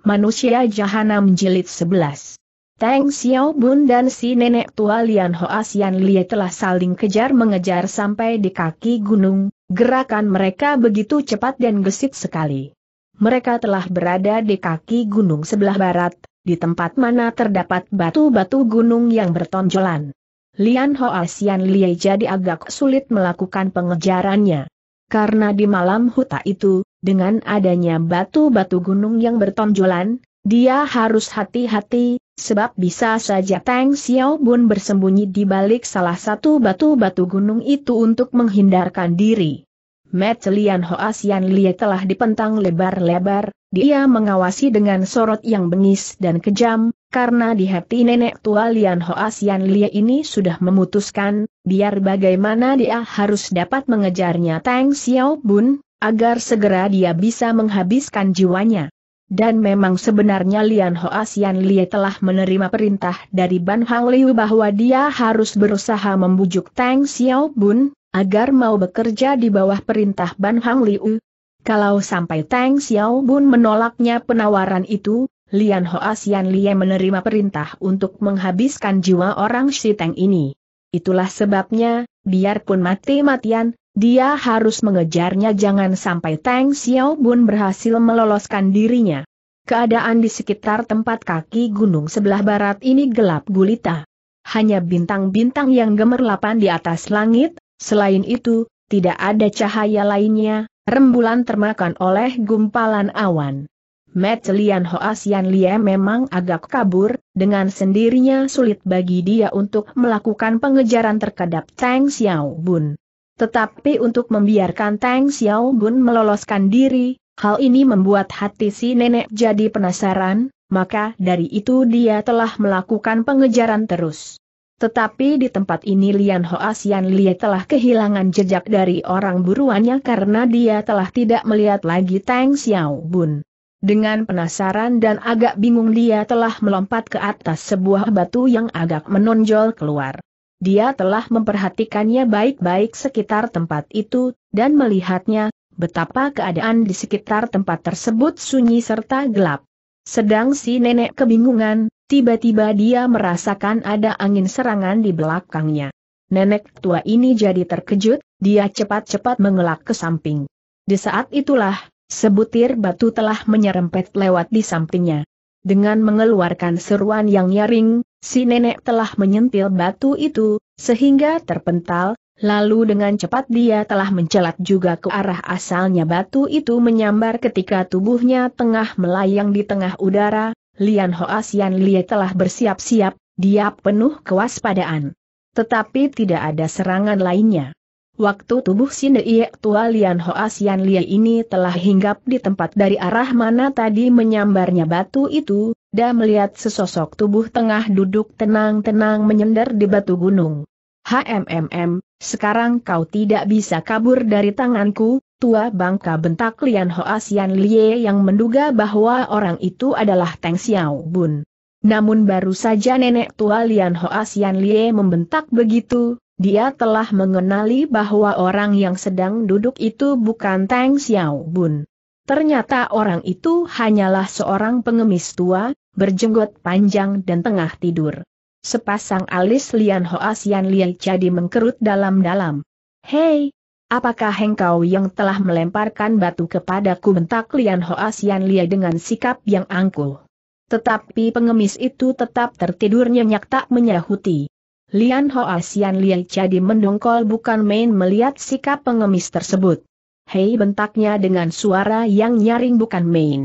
Manusia Jahanam Jilid 11 Teng Xiaobun dan si nenek tua Lian Hoasian Lie telah saling kejar-mengejar sampai di kaki gunung, gerakan mereka begitu cepat dan gesit sekali. Mereka telah berada di kaki gunung sebelah barat, di tempat mana terdapat batu-batu gunung yang bertonjolan. Lian Hoasian Lie jadi agak sulit melakukan pengejarannya karena di malam huta itu, dengan adanya batu-batu gunung yang bertonjolan, dia harus hati-hati, sebab bisa saja Tang Xiao Xiaobun bersembunyi di balik salah satu batu-batu gunung itu untuk menghindarkan diri. Met Lian Hoasian Lie telah dipentang lebar-lebar, dia mengawasi dengan sorot yang bengis dan kejam, karena di hati nenek tua Lian Hoa Sian Lia ini sudah memutuskan, biar bagaimana dia harus dapat mengejarnya Tang Xiao Bun, agar segera dia bisa menghabiskan jiwanya. Dan memang sebenarnya Lian Hoa Sian Lia telah menerima perintah dari Ban Hang Liu bahwa dia harus berusaha membujuk Tang Xiao Bun, agar mau bekerja di bawah perintah Ban Hang Liu, kalau sampai Tang Xiao Bun menolaknya penawaran itu, Lian Hoasian Lie menerima perintah untuk menghabiskan jiwa orang si Tang ini. Itulah sebabnya, biarpun mati-matian, dia harus mengejarnya jangan sampai Tang Xiao Bun berhasil meloloskan dirinya. Keadaan di sekitar tempat kaki gunung sebelah barat ini gelap gulita. Hanya bintang-bintang yang gemerlapan di atas langit, selain itu, tidak ada cahaya lainnya, rembulan termakan oleh gumpalan awan. Lian Hoas Hoasian Lie memang agak kabur, dengan sendirinya sulit bagi dia untuk melakukan pengejaran terhadap Tang Xiao Bun. Tetapi untuk membiarkan Tang Xiao Bun meloloskan diri, hal ini membuat hati si nenek jadi penasaran, maka dari itu dia telah melakukan pengejaran terus. Tetapi di tempat ini Lian Sian Lie telah kehilangan jejak dari orang buruannya karena dia telah tidak melihat lagi Tang Xiao Bun. Dengan penasaran dan agak bingung dia telah melompat ke atas sebuah batu yang agak menonjol keluar. Dia telah memperhatikannya baik-baik sekitar tempat itu, dan melihatnya, betapa keadaan di sekitar tempat tersebut sunyi serta gelap. Sedang si nenek kebingungan, tiba-tiba dia merasakan ada angin serangan di belakangnya. Nenek tua ini jadi terkejut, dia cepat-cepat mengelak ke samping. Di saat itulah, sebutir batu telah menyerempet lewat di sampingnya. Dengan mengeluarkan seruan yang nyaring, si nenek telah menyentil batu itu, sehingga terpental, Lalu dengan cepat dia telah mencelat juga ke arah asalnya batu itu menyambar ketika tubuhnya tengah melayang di tengah udara, Lian Hoasian Lie telah bersiap-siap, dia penuh kewaspadaan. Tetapi tidak ada serangan lainnya. Waktu tubuh Sindei tua Lian Hoas Yan Lia ini telah hinggap di tempat dari arah mana tadi menyambarnya batu itu, dan melihat sesosok tubuh tengah duduk tenang-tenang menyender di batu gunung. HMMM, sekarang kau tidak bisa kabur dari tanganku, tua bangka bentak Lian Hoa Xian Lie yang menduga bahwa orang itu adalah Teng Xiao Bun. Namun baru saja nenek tua Lian Hoa Xian Lie membentak begitu, dia telah mengenali bahwa orang yang sedang duduk itu bukan Teng Xiao Bun. Ternyata orang itu hanyalah seorang pengemis tua, berjenggot panjang dan tengah tidur sepasang alis Lian Hoasian Lian jadi mengkerut dalam-dalam. Hei, apakah engkau yang telah melemparkan batu kepadaku bentak Lian Hoasian Lian dengan sikap yang angkuh. Tetapi pengemis itu tetap tertidur nyenyak tak menyahuti. Lian Hoasian Lian jadi mendongkol bukan main melihat sikap pengemis tersebut. Hei bentaknya dengan suara yang nyaring bukan main.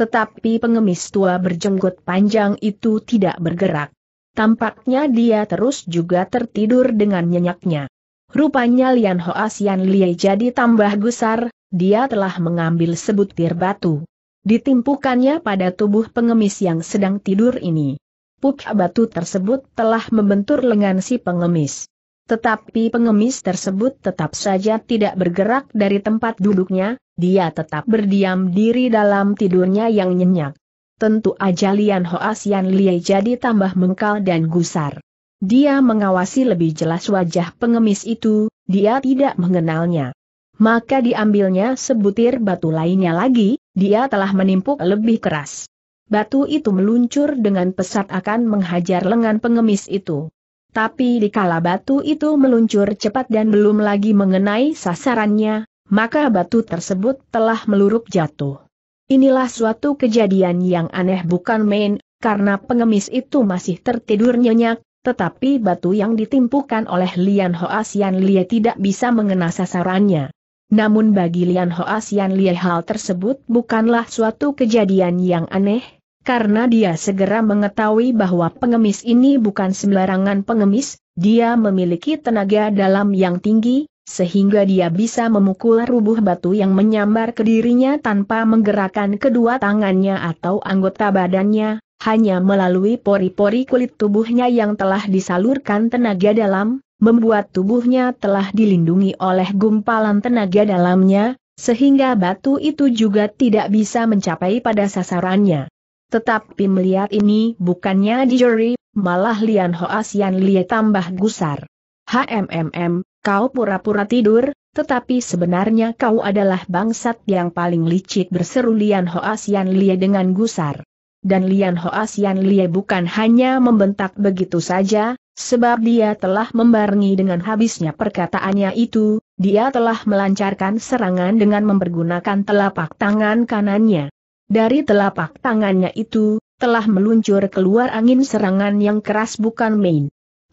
Tetapi pengemis tua berjenggot panjang itu tidak bergerak. Tampaknya dia terus juga tertidur dengan nyenyaknya. Rupanya Lian Hoasian Lie jadi tambah gusar, dia telah mengambil sebutir batu. Ditimpukannya pada tubuh pengemis yang sedang tidur ini. Puk batu tersebut telah membentur lengan si pengemis. Tetapi pengemis tersebut tetap saja tidak bergerak dari tempat duduknya, dia tetap berdiam diri dalam tidurnya yang nyenyak tentu aja Lian Hoas Lie jadi tambah mengkal dan gusar. Dia mengawasi lebih jelas wajah pengemis itu, dia tidak mengenalnya. Maka diambilnya sebutir batu lainnya lagi, dia telah menimpuk lebih keras. Batu itu meluncur dengan pesat akan menghajar lengan pengemis itu. Tapi dikala batu itu meluncur cepat dan belum lagi mengenai sasarannya, maka batu tersebut telah meluruk jatuh. Inilah suatu kejadian yang aneh bukan main, karena pengemis itu masih tertidur nyenyak, tetapi batu yang ditimpukan oleh Lian Hoasian Lie tidak bisa mengena sasarannya. Namun bagi Lian Hoasian Lie hal tersebut bukanlah suatu kejadian yang aneh, karena dia segera mengetahui bahwa pengemis ini bukan sembarangan pengemis, dia memiliki tenaga dalam yang tinggi, sehingga dia bisa memukul rubuh batu yang menyambar ke dirinya tanpa menggerakkan kedua tangannya atau anggota badannya, hanya melalui pori-pori kulit tubuhnya yang telah disalurkan tenaga dalam, membuat tubuhnya telah dilindungi oleh gumpalan tenaga dalamnya, sehingga batu itu juga tidak bisa mencapai pada sasarannya. Tetapi melihat ini bukannya juri, malah Lian Hoasian Lie tambah gusar. HMMM, Kau pura-pura tidur, tetapi sebenarnya kau adalah bangsat yang paling licik berseru Lian Hoasian Lie dengan gusar. Dan Lian Hoasian Lie bukan hanya membentak begitu saja, sebab dia telah membarengi dengan habisnya perkataannya itu, dia telah melancarkan serangan dengan mempergunakan telapak tangan kanannya. Dari telapak tangannya itu, telah meluncur keluar angin serangan yang keras bukan main.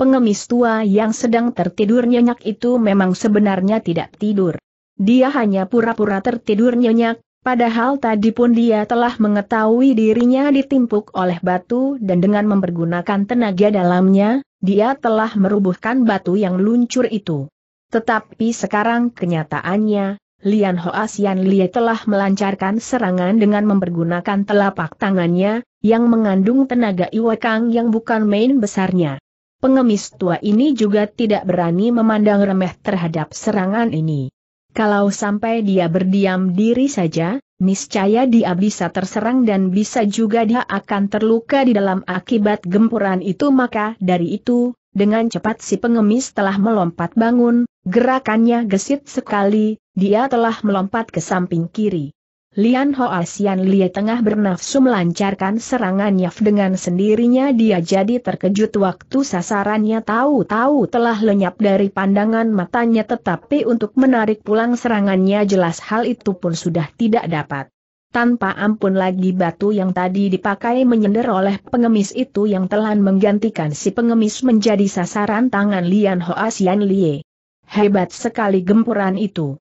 Pengemis tua yang sedang tertidur nyenyak itu memang sebenarnya tidak tidur. Dia hanya pura-pura tertidur nyenyak, padahal tadi pun dia telah mengetahui dirinya ditimpuk oleh batu dan dengan mempergunakan tenaga dalamnya, dia telah merubuhkan batu yang luncur itu. Tetapi sekarang kenyataannya, Lian Hoasian Lie telah melancarkan serangan dengan mempergunakan telapak tangannya, yang mengandung tenaga iwakang yang bukan main besarnya pengemis tua ini juga tidak berani memandang remeh terhadap serangan ini. Kalau sampai dia berdiam diri saja, niscaya dia bisa terserang dan bisa juga dia akan terluka di dalam akibat gempuran itu maka dari itu, dengan cepat si pengemis telah melompat bangun, gerakannya gesit sekali, dia telah melompat ke samping kiri. Lian Asian Lie tengah bernafsu melancarkan serangannya dengan sendirinya dia jadi terkejut waktu sasarannya tahu-tahu telah lenyap dari pandangan matanya tetapi untuk menarik pulang serangannya jelas hal itu pun sudah tidak dapat. Tanpa ampun lagi batu yang tadi dipakai menyender oleh pengemis itu yang telah menggantikan si pengemis menjadi sasaran tangan Lian Asian Lie. Hebat sekali gempuran itu.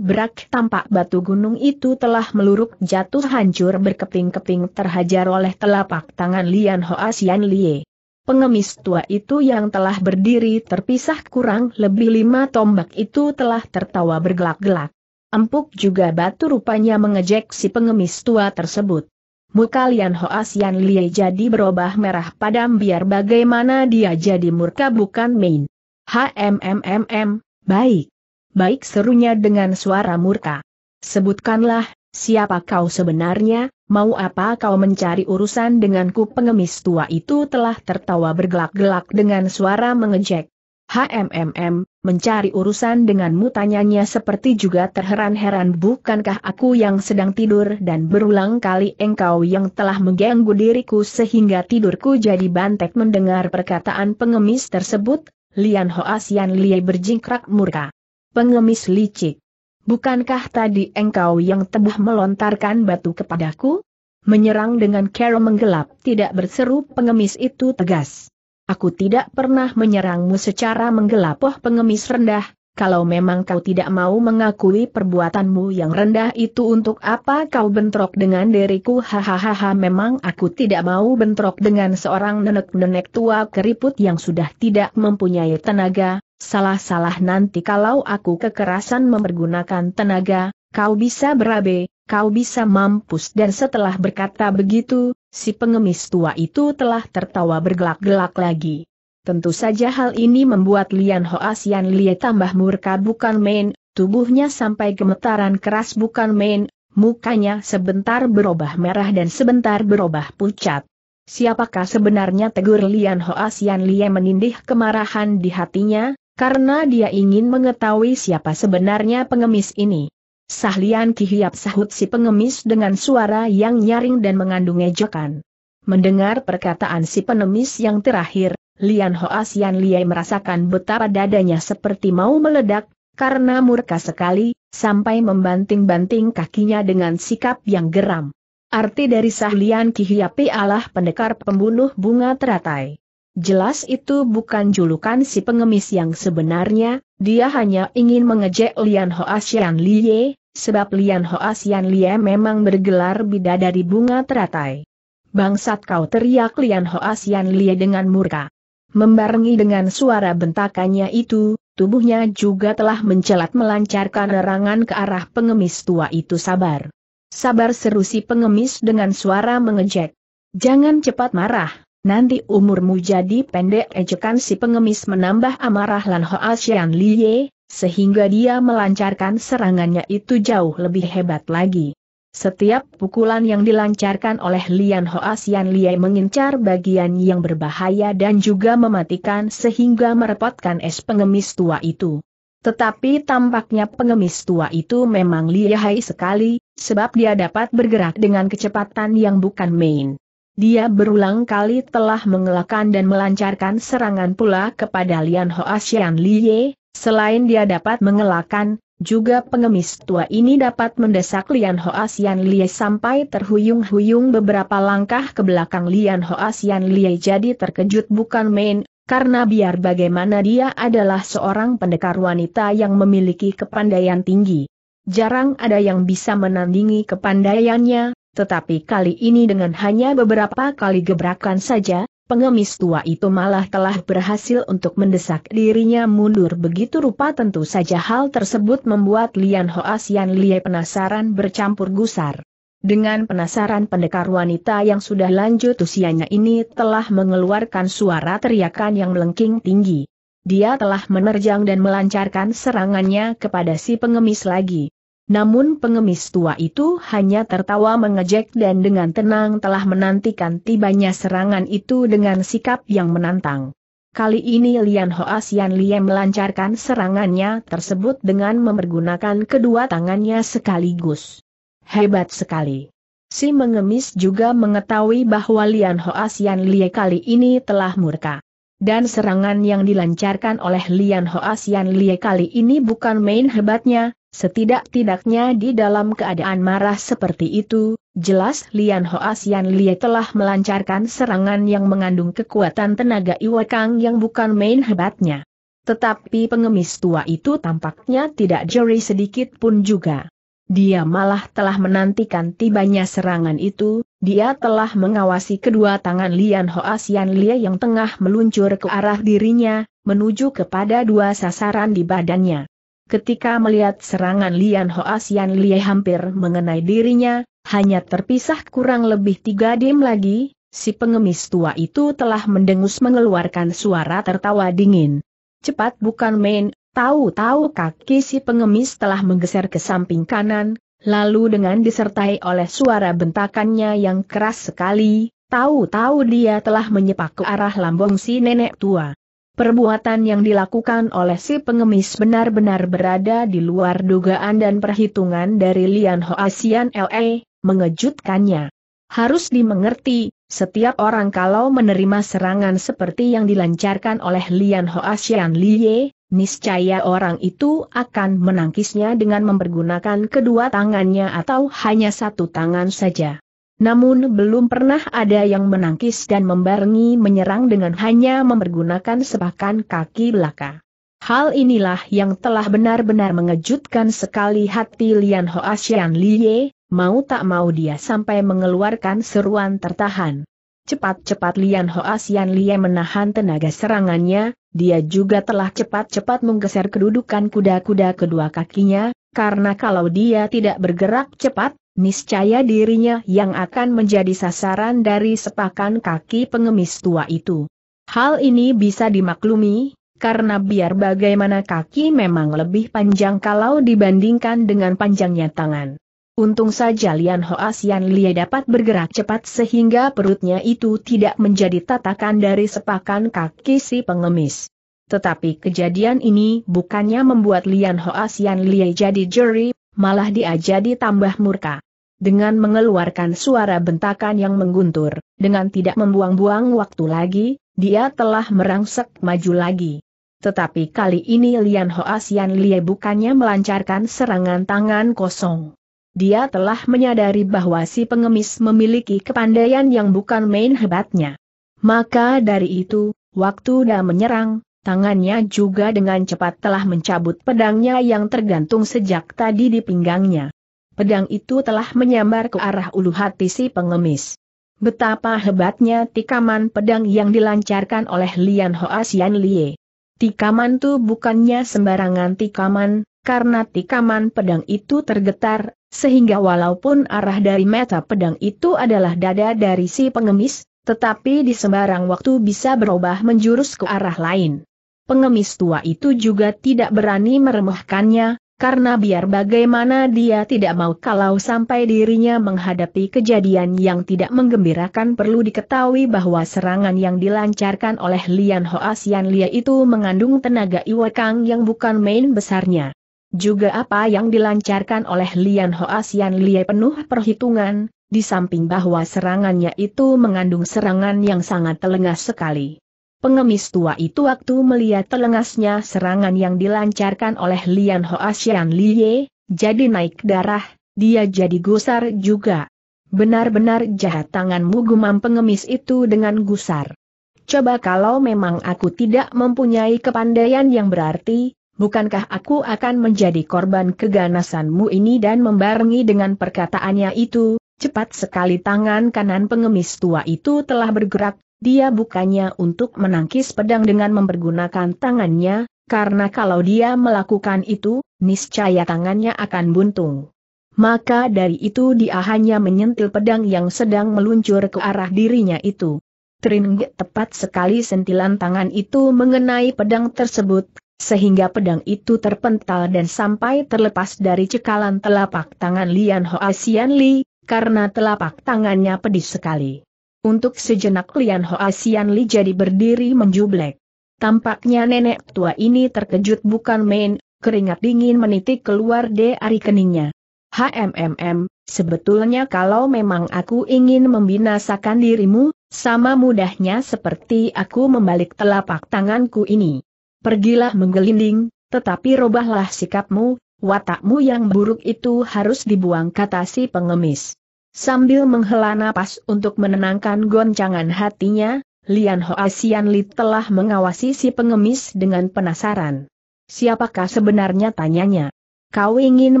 Berak tampak batu gunung itu telah meluruk jatuh hancur berkeping-keping terhajar oleh telapak tangan Lian Hoa Xian Lie. Pengemis tua itu yang telah berdiri terpisah kurang lebih lima tombak itu telah tertawa bergelak-gelak. Empuk juga batu rupanya mengejek si pengemis tua tersebut. Muka Lian Hoa Xian Lie jadi berubah merah padam biar bagaimana dia jadi murka bukan main. HMMMM, baik baik serunya dengan suara murka. Sebutkanlah, siapa kau sebenarnya, mau apa kau mencari urusan denganku pengemis tua itu telah tertawa bergelak-gelak dengan suara mengejek. HMMM, mencari urusan denganmu tanyanya seperti juga terheran-heran bukankah aku yang sedang tidur dan berulang kali engkau yang telah mengganggu diriku sehingga tidurku jadi bantek mendengar perkataan pengemis tersebut, Lian Hoasian Lie berjingkrak murka pengemis licik. Bukankah tadi engkau yang tebah melontarkan batu kepadaku? Menyerang dengan cara menggelap tidak berseru pengemis itu tegas. Aku tidak pernah menyerangmu secara menggelap oh pengemis rendah, kalau memang kau tidak mau mengakui perbuatanmu yang rendah itu untuk apa kau bentrok dengan diriku hahaha memang aku tidak mau bentrok dengan seorang nenek-nenek tua keriput yang sudah tidak mempunyai tenaga, salah-salah nanti kalau aku kekerasan mempergunakan tenaga, kau bisa berabe, kau bisa mampus dan setelah berkata begitu, si pengemis tua itu telah tertawa bergelak-gelak lagi. Tentu saja hal ini membuat Lian Hoasian Lie tambah murka bukan main, tubuhnya sampai gemetaran keras bukan main, mukanya sebentar berubah merah dan sebentar berubah pucat. Siapakah sebenarnya tegur Lian Hoasian Lie menindih kemarahan di hatinya, karena dia ingin mengetahui siapa sebenarnya pengemis ini. Sahlian Kihiap sahut si pengemis dengan suara yang nyaring dan mengandung ejekan. Mendengar perkataan si pengemis yang terakhir, Lian Hoasian Liai merasakan betapa dadanya seperti mau meledak, karena murka sekali, sampai membanting-banting kakinya dengan sikap yang geram. Arti dari sah Sahlian Kihiapi Allah pendekar pembunuh bunga teratai. Jelas itu bukan julukan si pengemis yang sebenarnya, dia hanya ingin mengejek Lian Hoasian Liye, sebab Lian Hoasian Liye memang bergelar bidadari bunga teratai. Bangsat kau teriak Lian Hoasian Lie dengan murka. Membarengi dengan suara bentakannya itu, tubuhnya juga telah mencelat melancarkan nerangan ke arah pengemis tua itu sabar. Sabar seru si pengemis dengan suara mengejek. Jangan cepat marah, nanti umurmu jadi pendek ejekan si pengemis menambah amarah Lan Hoa Xian Liye, sehingga dia melancarkan serangannya itu jauh lebih hebat lagi. Setiap pukulan yang dilancarkan oleh Lian Hoa Xian Liai mengincar bagian yang berbahaya dan juga mematikan sehingga merepotkan es pengemis tua itu. Tetapi tampaknya pengemis tua itu memang lihai sekali, sebab dia dapat bergerak dengan kecepatan yang bukan main. Dia berulang kali telah mengelakkan dan melancarkan serangan pula kepada Lian Hoa Xian Liye, selain dia dapat mengelakkan, juga pengemis tua ini dapat mendesak Lian Hoasian Lie sampai terhuyung-huyung beberapa langkah ke belakang Lian Hoasian Lie jadi terkejut bukan main, karena biar bagaimana dia adalah seorang pendekar wanita yang memiliki kepandaian tinggi. Jarang ada yang bisa menandingi kepandaiannya, tetapi kali ini dengan hanya beberapa kali gebrakan saja, Pengemis tua itu malah telah berhasil untuk mendesak dirinya mundur begitu rupa tentu saja hal tersebut membuat Lian Hoasian Lie penasaran bercampur gusar. Dengan penasaran pendekar wanita yang sudah lanjut usianya ini telah mengeluarkan suara teriakan yang melengking tinggi. Dia telah menerjang dan melancarkan serangannya kepada si pengemis lagi. Namun pengemis tua itu hanya tertawa mengejek dan dengan tenang telah menantikan tibanya serangan itu dengan sikap yang menantang. Kali ini Lian Hoasian Lian melancarkan serangannya tersebut dengan memergunakan kedua tangannya sekaligus. Hebat sekali. Si mengemis juga mengetahui bahwa Lian Hoasian Lian kali ini telah murka. Dan serangan yang dilancarkan oleh Lian Hoasian Lian kali ini bukan main hebatnya, Setidak-tidaknya di dalam keadaan marah seperti itu, jelas Lian Hoasian Lie telah melancarkan serangan yang mengandung kekuatan tenaga Iwakang yang bukan main hebatnya. Tetapi pengemis tua itu tampaknya tidak jeri sedikit pun juga. Dia malah telah menantikan tibanya serangan itu, dia telah mengawasi kedua tangan Lian Hoasian Lie yang tengah meluncur ke arah dirinya, menuju kepada dua sasaran di badannya. Ketika melihat serangan Lian Hoasian Lie hampir mengenai dirinya, hanya terpisah kurang lebih tiga dim lagi, si pengemis tua itu telah mendengus mengeluarkan suara tertawa dingin. Cepat bukan main, tahu-tahu kaki si pengemis telah menggeser ke samping kanan, lalu dengan disertai oleh suara bentakannya yang keras sekali, tahu-tahu dia telah menyepak ke arah lambung si nenek tua. Perbuatan yang dilakukan oleh si pengemis benar-benar berada di luar dugaan dan perhitungan dari Lian Hoasian LA, e, mengejutkannya. Harus dimengerti, setiap orang kalau menerima serangan seperti yang dilancarkan oleh Lian Hoasian Liye, niscaya orang itu akan menangkisnya dengan mempergunakan kedua tangannya atau hanya satu tangan saja. Namun belum pernah ada yang menangkis dan membarengi menyerang dengan hanya mempergunakan sepakan kaki belaka. Hal inilah yang telah benar-benar mengejutkan sekali hati Lian Hoasian Liye, mau tak mau dia sampai mengeluarkan seruan tertahan. Cepat-cepat Lian Hoasian Liye menahan tenaga serangannya, dia juga telah cepat-cepat menggeser kedudukan kuda-kuda kedua kakinya, karena kalau dia tidak bergerak cepat, Niscaya dirinya yang akan menjadi sasaran dari sepakan kaki pengemis tua itu. Hal ini bisa dimaklumi, karena biar bagaimana kaki memang lebih panjang kalau dibandingkan dengan panjangnya tangan. Untung saja Lian Hoas Sian Lie dapat bergerak cepat sehingga perutnya itu tidak menjadi tatakan dari sepakan kaki si pengemis. Tetapi kejadian ini bukannya membuat Lian Hoas Sian Lie jadi juri malah dia jadi tambah murka. Dengan mengeluarkan suara bentakan yang mengguntur, dengan tidak membuang-buang waktu lagi, dia telah merangsek maju lagi. Tetapi kali ini Lian Sian Lie bukannya melancarkan serangan tangan kosong. Dia telah menyadari bahwa si pengemis memiliki kepandaian yang bukan main hebatnya. Maka dari itu, waktu dia menyerang, Tangannya juga dengan cepat telah mencabut pedangnya yang tergantung sejak tadi di pinggangnya. Pedang itu telah menyambar ke arah ulu hati si pengemis. Betapa hebatnya tikaman pedang yang dilancarkan oleh Lian Hoa Xian Lie. Tikaman itu bukannya sembarangan tikaman, karena tikaman pedang itu tergetar, sehingga walaupun arah dari meta pedang itu adalah dada dari si pengemis, tetapi di sembarang waktu bisa berubah menjurus ke arah lain pengemis tua itu juga tidak berani meremehkannya, karena biar bagaimana dia tidak mau kalau sampai dirinya menghadapi kejadian yang tidak menggembirakan perlu diketahui bahwa serangan yang dilancarkan oleh Lian Hoa Sian Lia itu mengandung tenaga Kang yang bukan main besarnya. Juga apa yang dilancarkan oleh Lian Hoa Sian Lia penuh perhitungan, di samping bahwa serangannya itu mengandung serangan yang sangat telengah sekali. Pengemis tua itu waktu melihat telengasnya serangan yang dilancarkan oleh Lian Xian Liye, jadi naik darah, dia jadi gusar juga. Benar-benar jahat tanganmu gumam pengemis itu dengan gusar. Coba kalau memang aku tidak mempunyai kepandaian yang berarti, bukankah aku akan menjadi korban keganasanmu ini dan membarengi dengan perkataannya itu, cepat sekali tangan kanan pengemis tua itu telah bergerak, dia bukannya untuk menangkis pedang dengan mempergunakan tangannya, karena kalau dia melakukan itu, niscaya tangannya akan buntung. Maka dari itu dia hanya menyentil pedang yang sedang meluncur ke arah dirinya itu. Tringgit tepat sekali sentilan tangan itu mengenai pedang tersebut, sehingga pedang itu terpental dan sampai terlepas dari cekalan telapak tangan Lian Hoa Xian Li, karena telapak tangannya pedih sekali. Untuk sejenak Lian Hoa Sian Li jadi berdiri menjublek. Tampaknya nenek tua ini terkejut bukan main, keringat dingin menitik keluar dari keningnya. HMMM, sebetulnya kalau memang aku ingin membinasakan dirimu, sama mudahnya seperti aku membalik telapak tanganku ini. Pergilah menggelinding, tetapi robahlah sikapmu, watakmu yang buruk itu harus dibuang kata si pengemis. Sambil menghela napas untuk menenangkan goncangan hatinya, Lian Hoa Asian Li telah mengawasi si pengemis dengan penasaran. Siapakah sebenarnya tanyanya? Kau ingin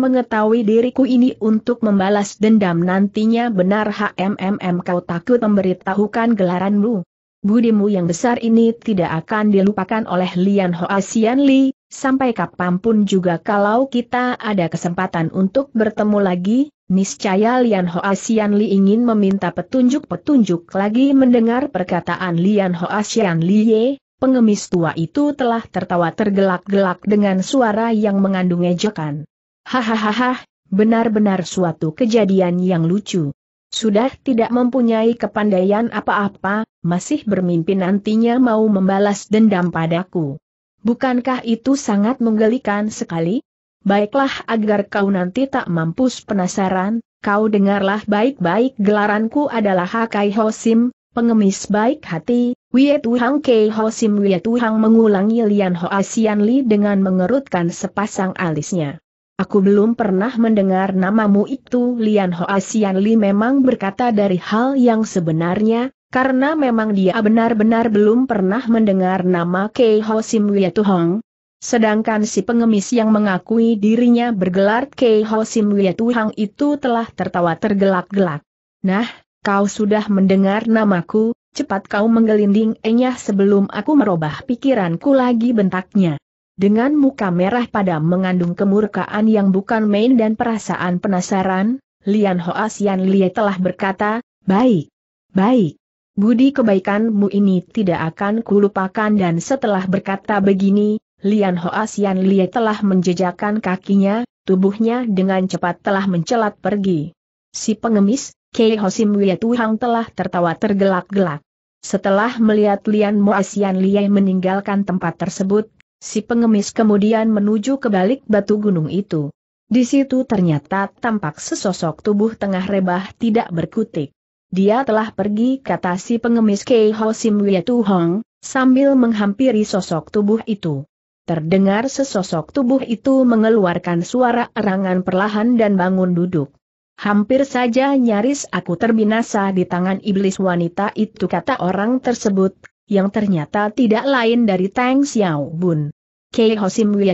mengetahui diriku ini untuk membalas dendam nantinya benar HMMM kau takut memberitahukan gelaranmu. Budimu yang besar ini tidak akan dilupakan oleh Lian Hoa Asian Li, sampai kapanpun juga kalau kita ada kesempatan untuk bertemu lagi, niscaya Lian Hoasian Li ingin meminta petunjuk-petunjuk lagi mendengar perkataan Lian Hoasian Li pengemis tua itu telah tertawa tergelak-gelak dengan suara yang mengandung ejekan. Hahaha, benar-benar suatu kejadian yang lucu. Sudah tidak mempunyai kepandaian apa-apa, masih bermimpi nantinya mau membalas dendam padaku. Bukankah itu sangat menggelikan sekali? Baiklah agar kau nanti tak mampus penasaran, kau dengarlah baik-baik gelaranku adalah Hakai Hosim, pengemis baik hati, Wie Hang Kei Hosim Wie Hang mengulangi Lian Ho Asian Li dengan mengerutkan sepasang alisnya. Aku belum pernah mendengar namamu itu Lian Ho Asian Li memang berkata dari hal yang sebenarnya, karena memang dia benar-benar belum pernah mendengar nama Kei Ho Sim Tuhong. Sedangkan si pengemis yang mengakui dirinya bergelar Kei Ho Sim Tuhong itu telah tertawa tergelak-gelak. Nah, kau sudah mendengar namaku, cepat kau menggelinding enyah sebelum aku merubah pikiranku lagi bentaknya. Dengan muka merah pada mengandung kemurkaan yang bukan main dan perasaan penasaran, Lian Hoasian Lie telah berkata, baik, baik. Budi kebaikanmu ini tidak akan kulupakan dan setelah berkata begini, Lian Hoasian Lie telah menjejakkan kakinya, tubuhnya dengan cepat telah mencelat pergi. Si pengemis, Kei Hosim Wia Tuhang telah tertawa tergelak-gelak. Setelah melihat Lian Mo Moasian Lie meninggalkan tempat tersebut, si pengemis kemudian menuju ke balik batu gunung itu. Di situ ternyata tampak sesosok tubuh tengah rebah tidak berkutik. Dia telah pergi kata si pengemis Kei Ho Sim Wia Tu Hong, sambil menghampiri sosok tubuh itu. Terdengar sesosok tubuh itu mengeluarkan suara erangan perlahan dan bangun duduk. Hampir saja nyaris aku terbinasa di tangan iblis wanita itu kata orang tersebut, yang ternyata tidak lain dari Tang Xiao Bun. Kei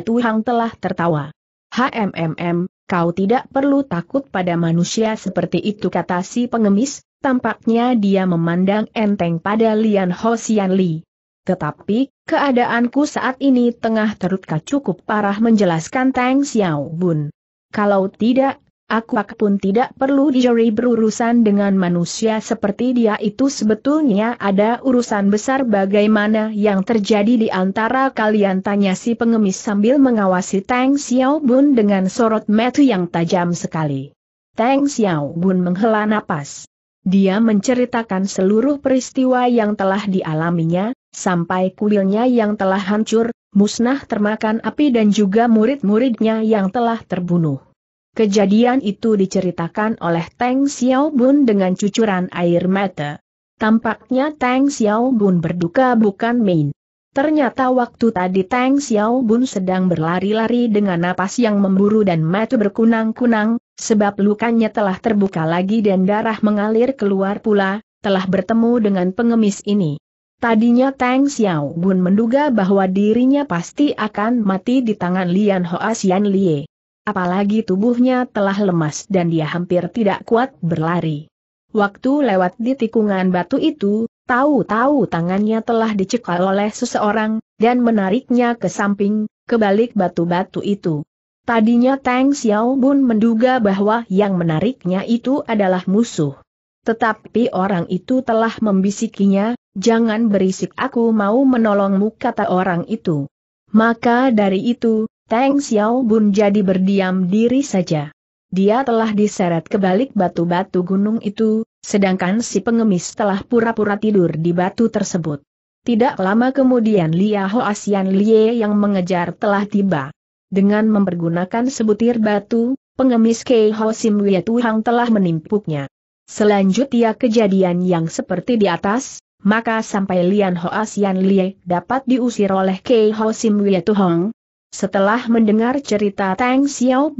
Tu Hong telah tertawa. HMMM, Kau tidak perlu takut pada manusia seperti itu kata si pengemis, tampaknya dia memandang enteng pada Lian Ho Xian Li. Tetapi, keadaanku saat ini tengah terluka cukup parah menjelaskan Tang Xiao Bun. Kalau tidak, Aku pun tidak perlu dijari berurusan dengan manusia seperti dia itu sebetulnya ada urusan besar bagaimana yang terjadi di antara kalian tanya si pengemis sambil mengawasi Tang Xiaobun dengan sorot metu yang tajam sekali. Tang Xiaobun menghela napas. Dia menceritakan seluruh peristiwa yang telah dialaminya, sampai kuilnya yang telah hancur, musnah termakan api dan juga murid-muridnya yang telah terbunuh. Kejadian itu diceritakan oleh Teng Xiaobun dengan cucuran air mata. Tampaknya Tang Xiaobun berduka bukan main. Ternyata waktu tadi Tang Xiaobun sedang berlari-lari dengan napas yang memburu dan mata berkunang-kunang, sebab lukanya telah terbuka lagi dan darah mengalir keluar pula, telah bertemu dengan pengemis ini. Tadinya Tang Xiaobun menduga bahwa dirinya pasti akan mati di tangan Lian Hoa Xian Lie apalagi tubuhnya telah lemas dan dia hampir tidak kuat berlari. Waktu lewat di tikungan batu itu, tahu-tahu tangannya telah dicekal oleh seseorang, dan menariknya ke samping, ke balik batu-batu itu. Tadinya Tang Xiao Bun menduga bahwa yang menariknya itu adalah musuh. Tetapi orang itu telah membisikinya, jangan berisik aku mau menolongmu kata orang itu. Maka dari itu, Tang Bun jadi berdiam diri saja. Dia telah diseret ke balik batu-batu gunung itu, sedangkan si pengemis telah pura-pura tidur di batu tersebut. Tidak lama kemudian Lia Ho Asian Lie yang mengejar telah tiba. Dengan mempergunakan sebutir batu, pengemis Kei Ho Sim Wie Tuhang telah menimpuknya. Selanjutnya kejadian yang seperti di atas, maka sampai Lian Ho Asian Lie dapat diusir oleh Kei Ho Sim Wie Tuhang, setelah mendengar cerita Tang Xiao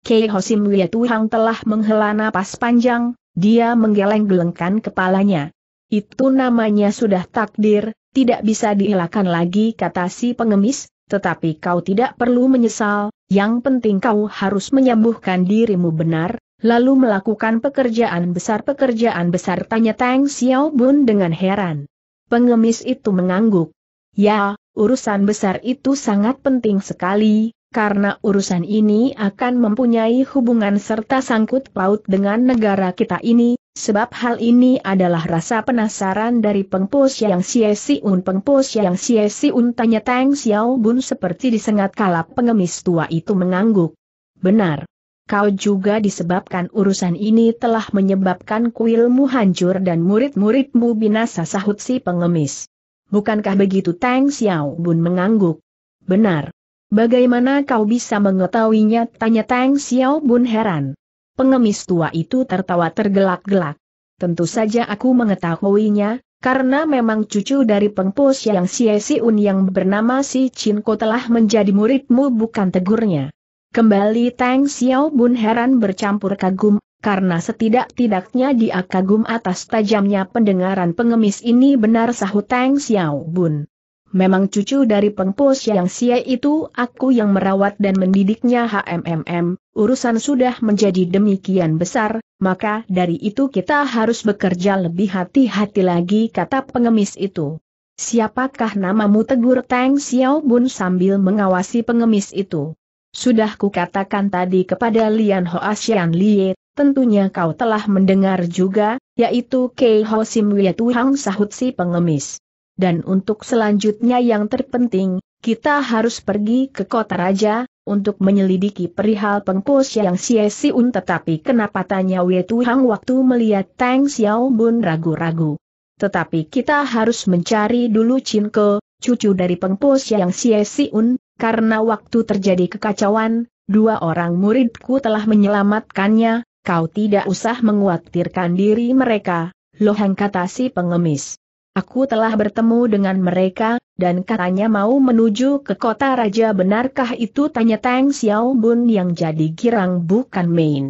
Kei Hosim Wei Tuhang telah menghela napas panjang, dia menggeleng-gelengkan kepalanya. Itu namanya sudah takdir, tidak bisa dielakkan lagi kata si pengemis, tetapi kau tidak perlu menyesal, yang penting kau harus menyembuhkan dirimu benar, lalu melakukan pekerjaan besar-pekerjaan besar tanya Tang Xiao Bun dengan heran. Pengemis itu mengangguk. Ya, urusan besar itu sangat penting sekali, karena urusan ini akan mempunyai hubungan serta sangkut paut dengan negara kita ini, sebab hal ini adalah rasa penasaran dari pengpus yang siesi un pengpus yang siesi un tanya Tang Xiao Bun seperti disengat kalap pengemis tua itu mengangguk. Benar. Kau juga disebabkan urusan ini telah menyebabkan kuilmu hancur dan murid-muridmu binasa sahut si pengemis bukankah begitu Tang Xiao Bun mengangguk? Benar. Bagaimana kau bisa mengetahuinya? Tanya Tang Xiao Bun heran. Pengemis tua itu tertawa tergelak-gelak. Tentu saja aku mengetahuinya, karena memang cucu dari pengpos yang si Siun yang bernama Si Chinko telah menjadi muridmu bukan tegurnya. Kembali Tang Xiao Bun heran bercampur kagum karena setidak-tidaknya dia kagum atas tajamnya pendengaran pengemis ini benar sahut Tang Xiao Bun. Memang cucu dari pengpos yang sia itu aku yang merawat dan mendidiknya HMMM, urusan sudah menjadi demikian besar, maka dari itu kita harus bekerja lebih hati-hati lagi kata pengemis itu. Siapakah namamu tegur Tang Xiao Bun sambil mengawasi pengemis itu? Sudah kukatakan tadi kepada Lian Hoa Xian Liet, tentunya kau telah mendengar juga, yaitu Kei Ho Sim Hang sahut si pengemis. Dan untuk selanjutnya yang terpenting, kita harus pergi ke kota raja, untuk menyelidiki perihal pengpos yang siun tetapi kenapa tanya Hang waktu melihat Tang Xiao Bun ragu-ragu. Tetapi kita harus mencari dulu Ke, cucu dari pengpos yang siun, karena waktu terjadi kekacauan, dua orang muridku telah menyelamatkannya, Kau tidak usah menguatirkan diri mereka, Lohang kata si pengemis. Aku telah bertemu dengan mereka, dan katanya mau menuju ke kota raja benarkah itu tanya Tang Xiao Bun yang jadi girang bukan main.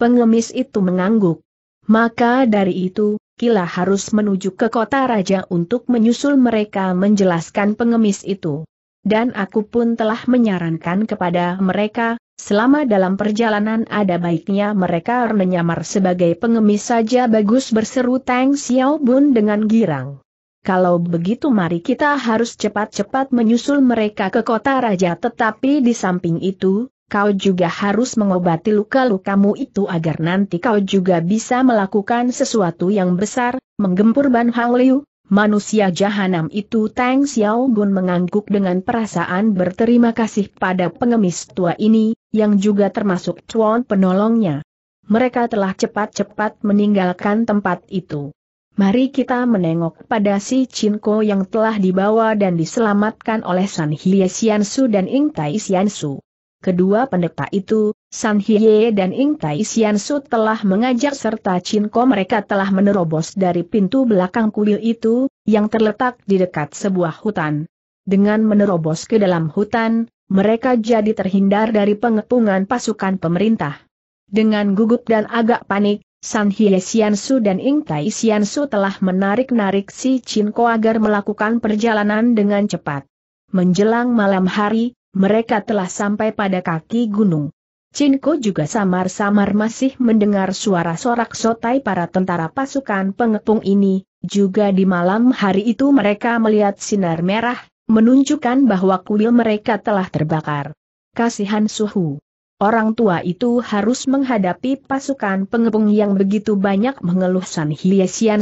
Pengemis itu mengangguk. Maka dari itu, Kila harus menuju ke kota raja untuk menyusul mereka menjelaskan pengemis itu. Dan aku pun telah menyarankan kepada mereka, Selama dalam perjalanan ada baiknya mereka menyamar sebagai pengemis saja bagus berseru Tang Xiaobun dengan girang. Kalau begitu mari kita harus cepat-cepat menyusul mereka ke kota raja tetapi di samping itu, kau juga harus mengobati luka-lukamu itu agar nanti kau juga bisa melakukan sesuatu yang besar, menggempur Ban Hang Liu, Manusia jahanam itu Tang Xiaobun mengangguk dengan perasaan berterima kasih pada pengemis tua ini, yang juga termasuk cuan penolongnya. Mereka telah cepat-cepat meninggalkan tempat itu. Mari kita menengok pada si Cinco yang telah dibawa dan diselamatkan oleh San Hye Su dan Ing Tai Su. Kedua pendeta itu, San Hye dan Ing Tai Su telah mengajak serta Cinco mereka telah menerobos dari pintu belakang kuil itu, yang terletak di dekat sebuah hutan. Dengan menerobos ke dalam hutan, mereka jadi terhindar dari pengepungan pasukan pemerintah. Dengan gugup dan agak panik, San Hye Su dan Ing Tai Su telah menarik-narik si Chin Ko agar melakukan perjalanan dengan cepat. Menjelang malam hari, mereka telah sampai pada kaki gunung. Chin Ko juga samar-samar masih mendengar suara sorak sotai para tentara pasukan pengepung ini, juga di malam hari itu mereka melihat sinar merah, menunjukkan bahwa kuil mereka telah terbakar. Kasihan suhu. Orang tua itu harus menghadapi pasukan pengepung yang begitu banyak mengeluh San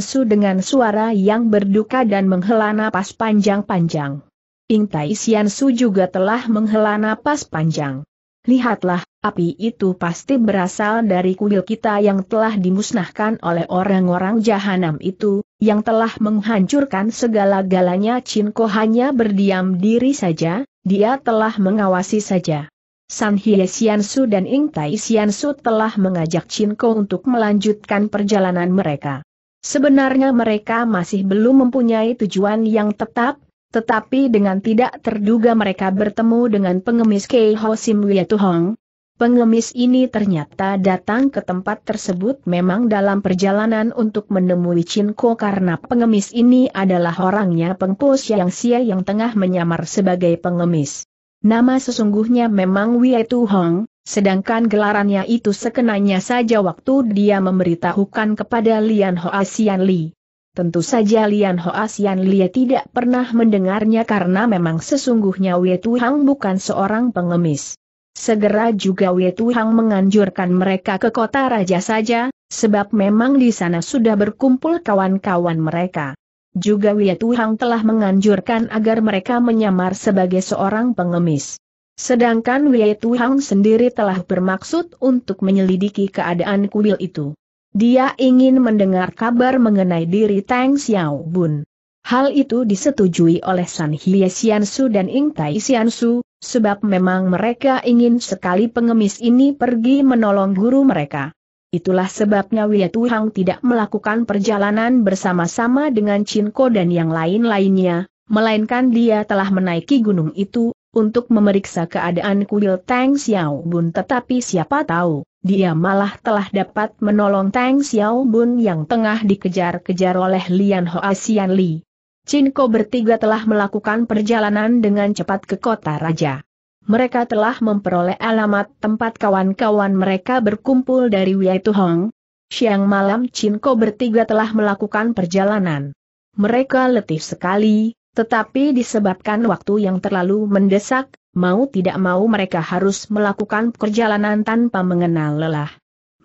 Su dengan suara yang berduka dan menghela napas panjang-panjang. Ing Tai Su juga telah menghela napas panjang. Lihatlah, api itu pasti berasal dari kuil kita yang telah dimusnahkan oleh orang-orang jahanam itu, yang telah menghancurkan segala-galanya Cinko hanya berdiam diri saja, dia telah mengawasi saja. San Hye Xiansu dan Ing Tai Xiansu telah mengajak Cinko untuk melanjutkan perjalanan mereka. Sebenarnya mereka masih belum mempunyai tujuan yang tetap, tetapi dengan tidak terduga mereka bertemu dengan pengemis Kei Ho Sim Hong. Pengemis ini ternyata datang ke tempat tersebut memang dalam perjalanan untuk menemui Cinko karena pengemis ini adalah orangnya Pengpo Yang Sia yang tengah menyamar sebagai pengemis. Nama sesungguhnya memang Wei Tu Hong, sedangkan gelarannya itu sekenanya saja waktu dia memberitahukan kepada Lian Hoa Sian Li. Tentu saja Lian Hoa Sian Li tidak pernah mendengarnya karena memang sesungguhnya Wei Tu Hong bukan seorang pengemis. Segera juga Wei Wetuhang menganjurkan mereka ke kota raja saja, sebab memang di sana sudah berkumpul kawan-kawan mereka. Juga Wei Wetuhang telah menganjurkan agar mereka menyamar sebagai seorang pengemis. Sedangkan Wei Wetuhang sendiri telah bermaksud untuk menyelidiki keadaan kuil itu. Dia ingin mendengar kabar mengenai diri Tang Xiaobun. Hal itu disetujui oleh San Hye Xiansu dan Ing Tai Xiansu, sebab memang mereka ingin sekali pengemis ini pergi menolong guru mereka. Itulah sebabnya Wia Tuhang tidak melakukan perjalanan bersama-sama dengan Ko dan yang lain-lainnya, melainkan dia telah menaiki gunung itu, untuk memeriksa keadaan kuil Tang Xiao Bun tetapi siapa tahu, dia malah telah dapat menolong Tang Xiao Bun yang tengah dikejar-kejar oleh Lian Hoa Xian Li. Cinko bertiga telah melakukan perjalanan dengan cepat ke kota raja. Mereka telah memperoleh alamat tempat kawan-kawan mereka berkumpul dari Wei Tuhong. Siang malam Cinko bertiga telah melakukan perjalanan. Mereka letih sekali, tetapi disebabkan waktu yang terlalu mendesak, mau tidak mau mereka harus melakukan perjalanan tanpa mengenal lelah.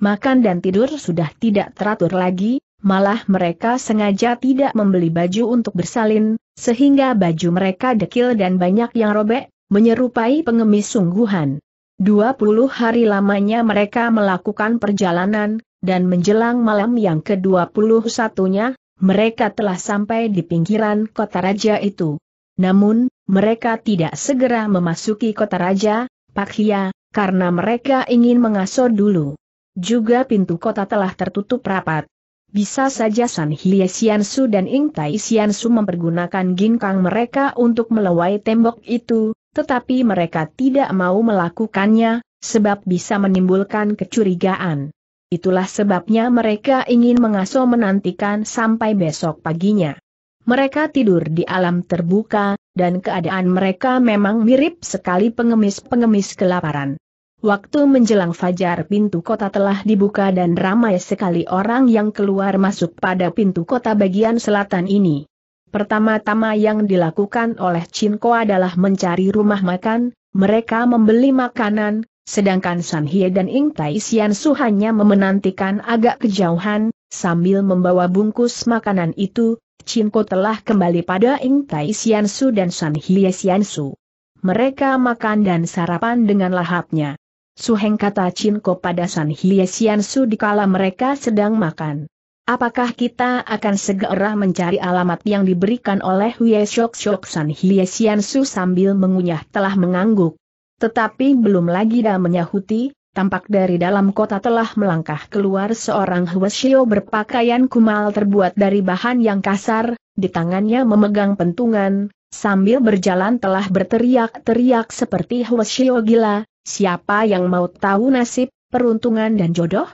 Makan dan tidur sudah tidak teratur lagi, malah mereka sengaja tidak membeli baju untuk bersalin, sehingga baju mereka dekil dan banyak yang robek, menyerupai pengemis sungguhan. 20 hari lamanya mereka melakukan perjalanan, dan menjelang malam yang ke-21-nya, mereka telah sampai di pinggiran kota raja itu. Namun, mereka tidak segera memasuki kota raja, Hia, karena mereka ingin mengasuh dulu. Juga pintu kota telah tertutup rapat. Bisa saja San Hye Xiansu dan Ing Tai Xiansu mempergunakan ginkang mereka untuk melewai tembok itu, tetapi mereka tidak mau melakukannya, sebab bisa menimbulkan kecurigaan. Itulah sebabnya mereka ingin mengasuh menantikan sampai besok paginya. Mereka tidur di alam terbuka, dan keadaan mereka memang mirip sekali pengemis-pengemis kelaparan. Waktu menjelang fajar pintu kota telah dibuka dan ramai sekali orang yang keluar masuk pada pintu kota bagian selatan ini. Pertama-tama yang dilakukan oleh Cinko adalah mencari rumah makan, mereka membeli makanan, sedangkan San Hye dan Ing Tai Sian Su hanya memenantikan agak kejauhan, sambil membawa bungkus makanan itu, Cinko telah kembali pada Ing Tai Sian Su dan San Hye Sian Su. Mereka makan dan sarapan dengan lahapnya. Suheng kata Cinko pada San Hiesian Su dikala mereka sedang makan. Apakah kita akan segera mencari alamat yang diberikan oleh Hwie Shok Shok San Hiesian Su sambil mengunyah telah mengangguk. Tetapi belum lagi dah menyahuti, tampak dari dalam kota telah melangkah keluar seorang Hweshio berpakaian kumal terbuat dari bahan yang kasar, di tangannya memegang pentungan, sambil berjalan telah berteriak-teriak seperti Hweshio gila, Siapa yang mau tahu nasib, peruntungan dan jodoh?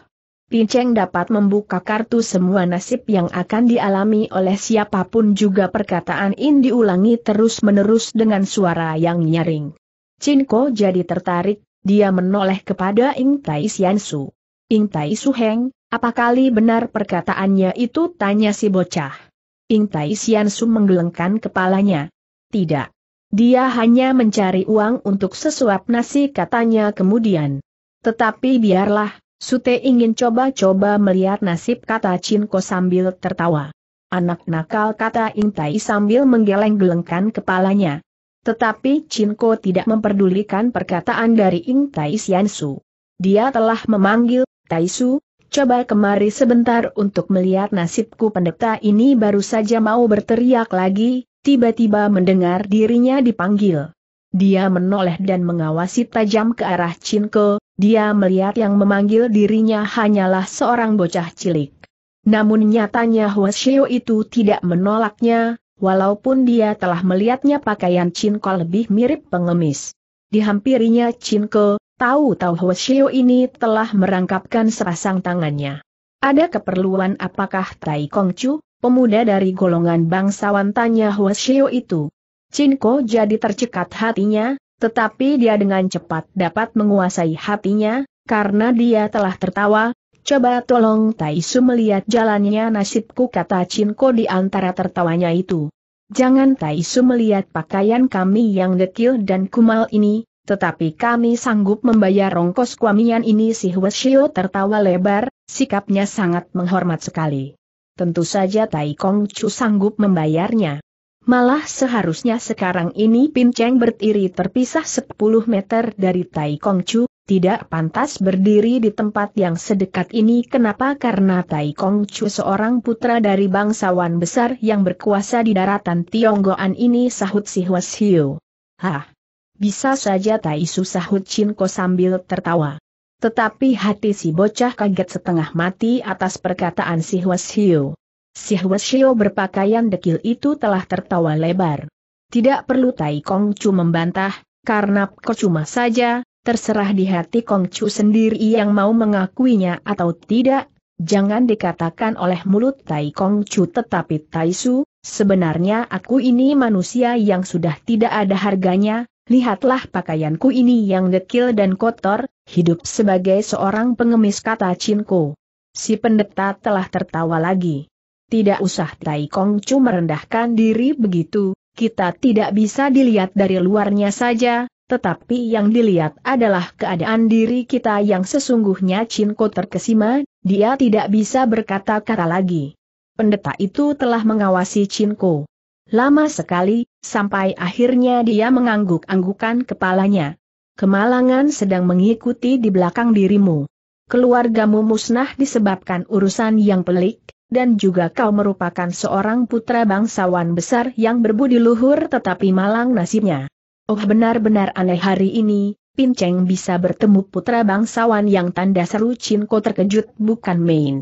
Pinceng dapat membuka kartu semua nasib yang akan dialami oleh siapapun juga perkataan ini diulangi terus-menerus dengan suara yang nyaring. Cinko jadi tertarik, dia menoleh kepada Ing Tai Xiansu. Ing Tai Su Heng, apa kali benar perkataannya itu tanya si bocah. Ing Tai Xiansu menggelengkan kepalanya. Tidak. Dia hanya mencari uang untuk sesuap nasi katanya kemudian. Tetapi biarlah, Sute ingin coba-coba melihat nasib kata Cinko sambil tertawa. Anak nakal kata Intai sambil menggeleng-gelengkan kepalanya. Tetapi Cinko tidak memperdulikan perkataan dari Intai Siansu. Dia telah memanggil, Taisu, coba kemari sebentar untuk melihat nasibku pendeta ini baru saja mau berteriak lagi, tiba-tiba mendengar dirinya dipanggil. Dia menoleh dan mengawasi tajam ke arah Cinko, dia melihat yang memanggil dirinya hanyalah seorang bocah cilik. Namun nyatanya Huashio itu tidak menolaknya, walaupun dia telah melihatnya pakaian Cinko lebih mirip pengemis. Dihampirinya Cinko, tahu-tahu Huashio ini telah merangkapkan serasang tangannya. Ada keperluan apakah Tai Kong Chu? pemuda dari golongan bangsawan tanya Huashio itu. Cinco jadi tercekat hatinya, tetapi dia dengan cepat dapat menguasai hatinya, karena dia telah tertawa, Coba tolong Taisu melihat jalannya nasibku kata Cinco di antara tertawanya itu. Jangan Taisu melihat pakaian kami yang dekil dan kumal ini, tetapi kami sanggup membayar rongkos kuamian ini si Huashio tertawa lebar, sikapnya sangat menghormat sekali tentu saja Tai Kong Chu sanggup membayarnya. Malah seharusnya sekarang ini Pin Cheng berdiri terpisah 10 meter dari Tai Kong Chu, tidak pantas berdiri di tempat yang sedekat ini kenapa karena Tai Kong Chu seorang putra dari bangsawan besar yang berkuasa di daratan Tionggoan ini sahut si Hwas Hiu. Hah! Bisa saja Tai Su sahut Chin Ko sambil tertawa. Tetapi hati si bocah kaget setengah mati atas perkataan si Huashio. Si Huashio berpakaian dekil itu telah tertawa lebar. Tidak perlu Tai Kong membantah, karena cuma saja, terserah di hati Kong Chu sendiri yang mau mengakuinya atau tidak, jangan dikatakan oleh mulut Tai Kong Chu tetapi Tai Su, sebenarnya aku ini manusia yang sudah tidak ada harganya, Lihatlah pakaianku ini yang dekil dan kotor, hidup sebagai seorang pengemis kata Cinko. Si pendeta telah tertawa lagi. Tidak usah Tai cuma merendahkan diri begitu, kita tidak bisa dilihat dari luarnya saja, tetapi yang dilihat adalah keadaan diri kita yang sesungguhnya Cinko terkesima, dia tidak bisa berkata-kata lagi. Pendeta itu telah mengawasi Cinko. Lama sekali, sampai akhirnya dia mengangguk-anggukan kepalanya. Kemalangan sedang mengikuti di belakang dirimu. Keluargamu musnah disebabkan urusan yang pelik, dan juga kau merupakan seorang putra bangsawan besar yang berbudi luhur tetapi malang nasibnya. Oh benar-benar aneh hari ini, Pinceng bisa bertemu putra bangsawan yang tanda seru Cinko terkejut bukan main.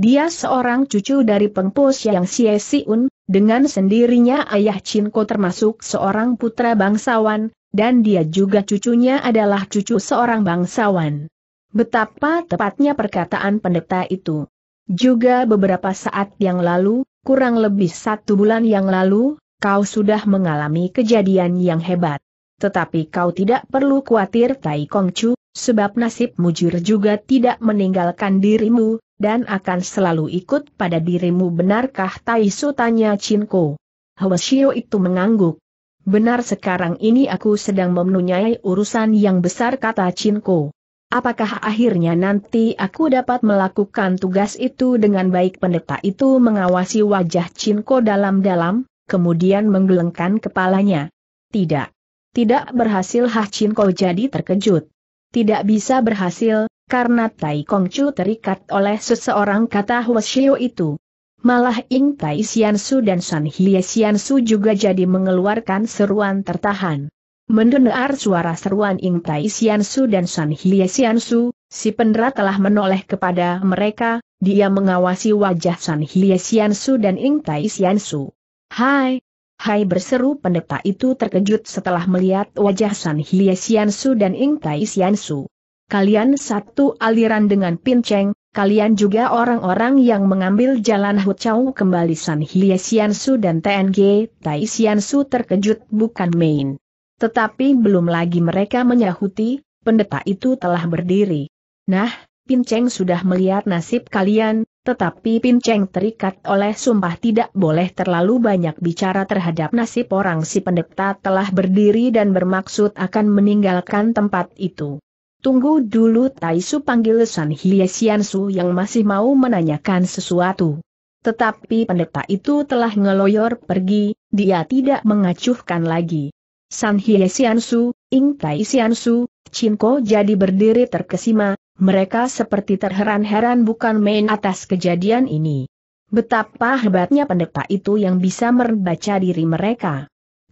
Dia seorang cucu dari pengpos yang Xie Siun, dengan sendirinya ayah Cinko termasuk seorang putra bangsawan, dan dia juga cucunya adalah cucu seorang bangsawan. Betapa tepatnya perkataan pendeta itu. Juga beberapa saat yang lalu, kurang lebih satu bulan yang lalu, kau sudah mengalami kejadian yang hebat. Tetapi kau tidak perlu khawatir Tai Kong Chu sebab nasib mujur juga tidak meninggalkan dirimu, dan akan selalu ikut pada dirimu benarkah Taiso tanya Cinko. Hwasio itu mengangguk. Benar sekarang ini aku sedang mempunyai urusan yang besar kata Cinko. Apakah akhirnya nanti aku dapat melakukan tugas itu dengan baik pendeta itu mengawasi wajah Cinko dalam-dalam, kemudian menggelengkan kepalanya. Tidak. Tidak berhasil Hah Cinko jadi terkejut tidak bisa berhasil, karena Tai Kong Chu terikat oleh seseorang kata Hwasyo itu. Malah Ing Tai Su dan San Hie Su juga jadi mengeluarkan seruan tertahan. Mendengar suara seruan Ing Tai Su dan San Hie Su, si pendera telah menoleh kepada mereka, dia mengawasi wajah San Hie Su dan Ing Tai Su. Hai, Hai berseru pendeta itu terkejut setelah melihat wajah San Hye Su dan Ing Tai Siansu. Kalian satu aliran dengan Pinceng, kalian juga orang-orang yang mengambil jalan Hucau kembali San Hye Su dan TNG Tai Siansu terkejut bukan main. Tetapi belum lagi mereka menyahuti, pendeta itu telah berdiri. Nah, Pinceng sudah melihat nasib kalian, tetapi Pin Cheng terikat oleh sumpah tidak boleh terlalu banyak bicara terhadap nasib orang si pendeta telah berdiri dan bermaksud akan meninggalkan tempat itu. Tunggu dulu Taisu panggil San Sian Su yang masih mau menanyakan sesuatu. Tetapi pendeta itu telah ngeloyor pergi, dia tidak mengacuhkan lagi. San Sian Su, Ing Tai Siansu, Ko jadi berdiri terkesima, mereka seperti terheran-heran bukan main atas kejadian ini. Betapa hebatnya pendeta itu yang bisa membaca diri mereka.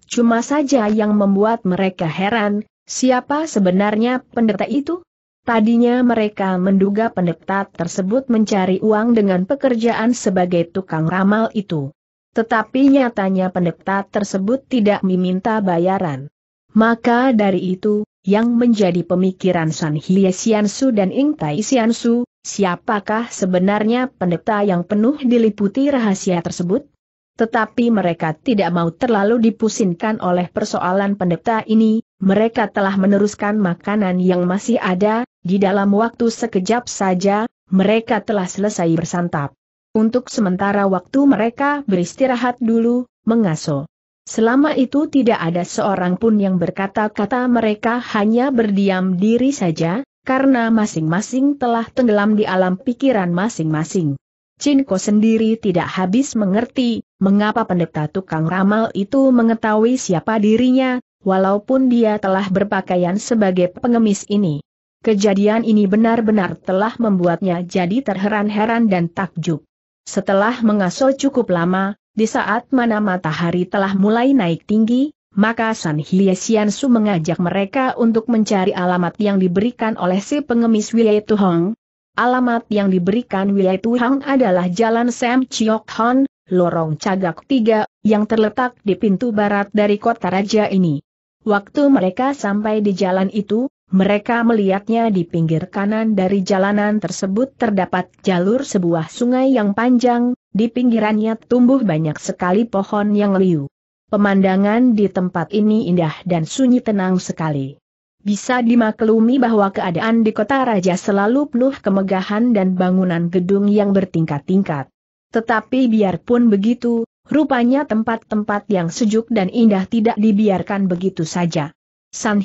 Cuma saja yang membuat mereka heran, siapa sebenarnya pendeta itu? Tadinya mereka menduga pendeta tersebut mencari uang dengan pekerjaan sebagai tukang ramal itu. Tetapi nyatanya pendeta tersebut tidak meminta bayaran. Maka dari itu, yang menjadi pemikiran San Hye Siansu dan Ing Tai Siansu, siapakah sebenarnya pendeta yang penuh diliputi rahasia tersebut? Tetapi mereka tidak mau terlalu dipusingkan oleh persoalan pendeta ini, mereka telah meneruskan makanan yang masih ada, di dalam waktu sekejap saja, mereka telah selesai bersantap. Untuk sementara waktu mereka beristirahat dulu, mengaso. Selama itu tidak ada seorang pun yang berkata-kata mereka hanya berdiam diri saja, karena masing-masing telah tenggelam di alam pikiran masing-masing. Cinko sendiri tidak habis mengerti, mengapa pendeta tukang ramal itu mengetahui siapa dirinya, walaupun dia telah berpakaian sebagai pengemis ini. Kejadian ini benar-benar telah membuatnya jadi terheran-heran dan takjub. Setelah mengaso cukup lama, di saat mana matahari telah mulai naik tinggi, maka San Hie Sian Su mengajak mereka untuk mencari alamat yang diberikan oleh si pengemis wilayah Tuhong. Alamat yang diberikan wilayah Tuhong adalah Jalan Sam Chiok Hon, Lorong Cagak 3, yang terletak di pintu barat dari kota raja ini. Waktu mereka sampai di jalan itu, mereka melihatnya di pinggir kanan dari jalanan tersebut terdapat jalur sebuah sungai yang panjang, di pinggirannya tumbuh banyak sekali pohon yang liu. Pemandangan di tempat ini indah dan sunyi tenang sekali. Bisa dimaklumi bahwa keadaan di kota raja selalu penuh kemegahan dan bangunan gedung yang bertingkat-tingkat. Tetapi biarpun begitu, rupanya tempat-tempat yang sejuk dan indah tidak dibiarkan begitu saja. San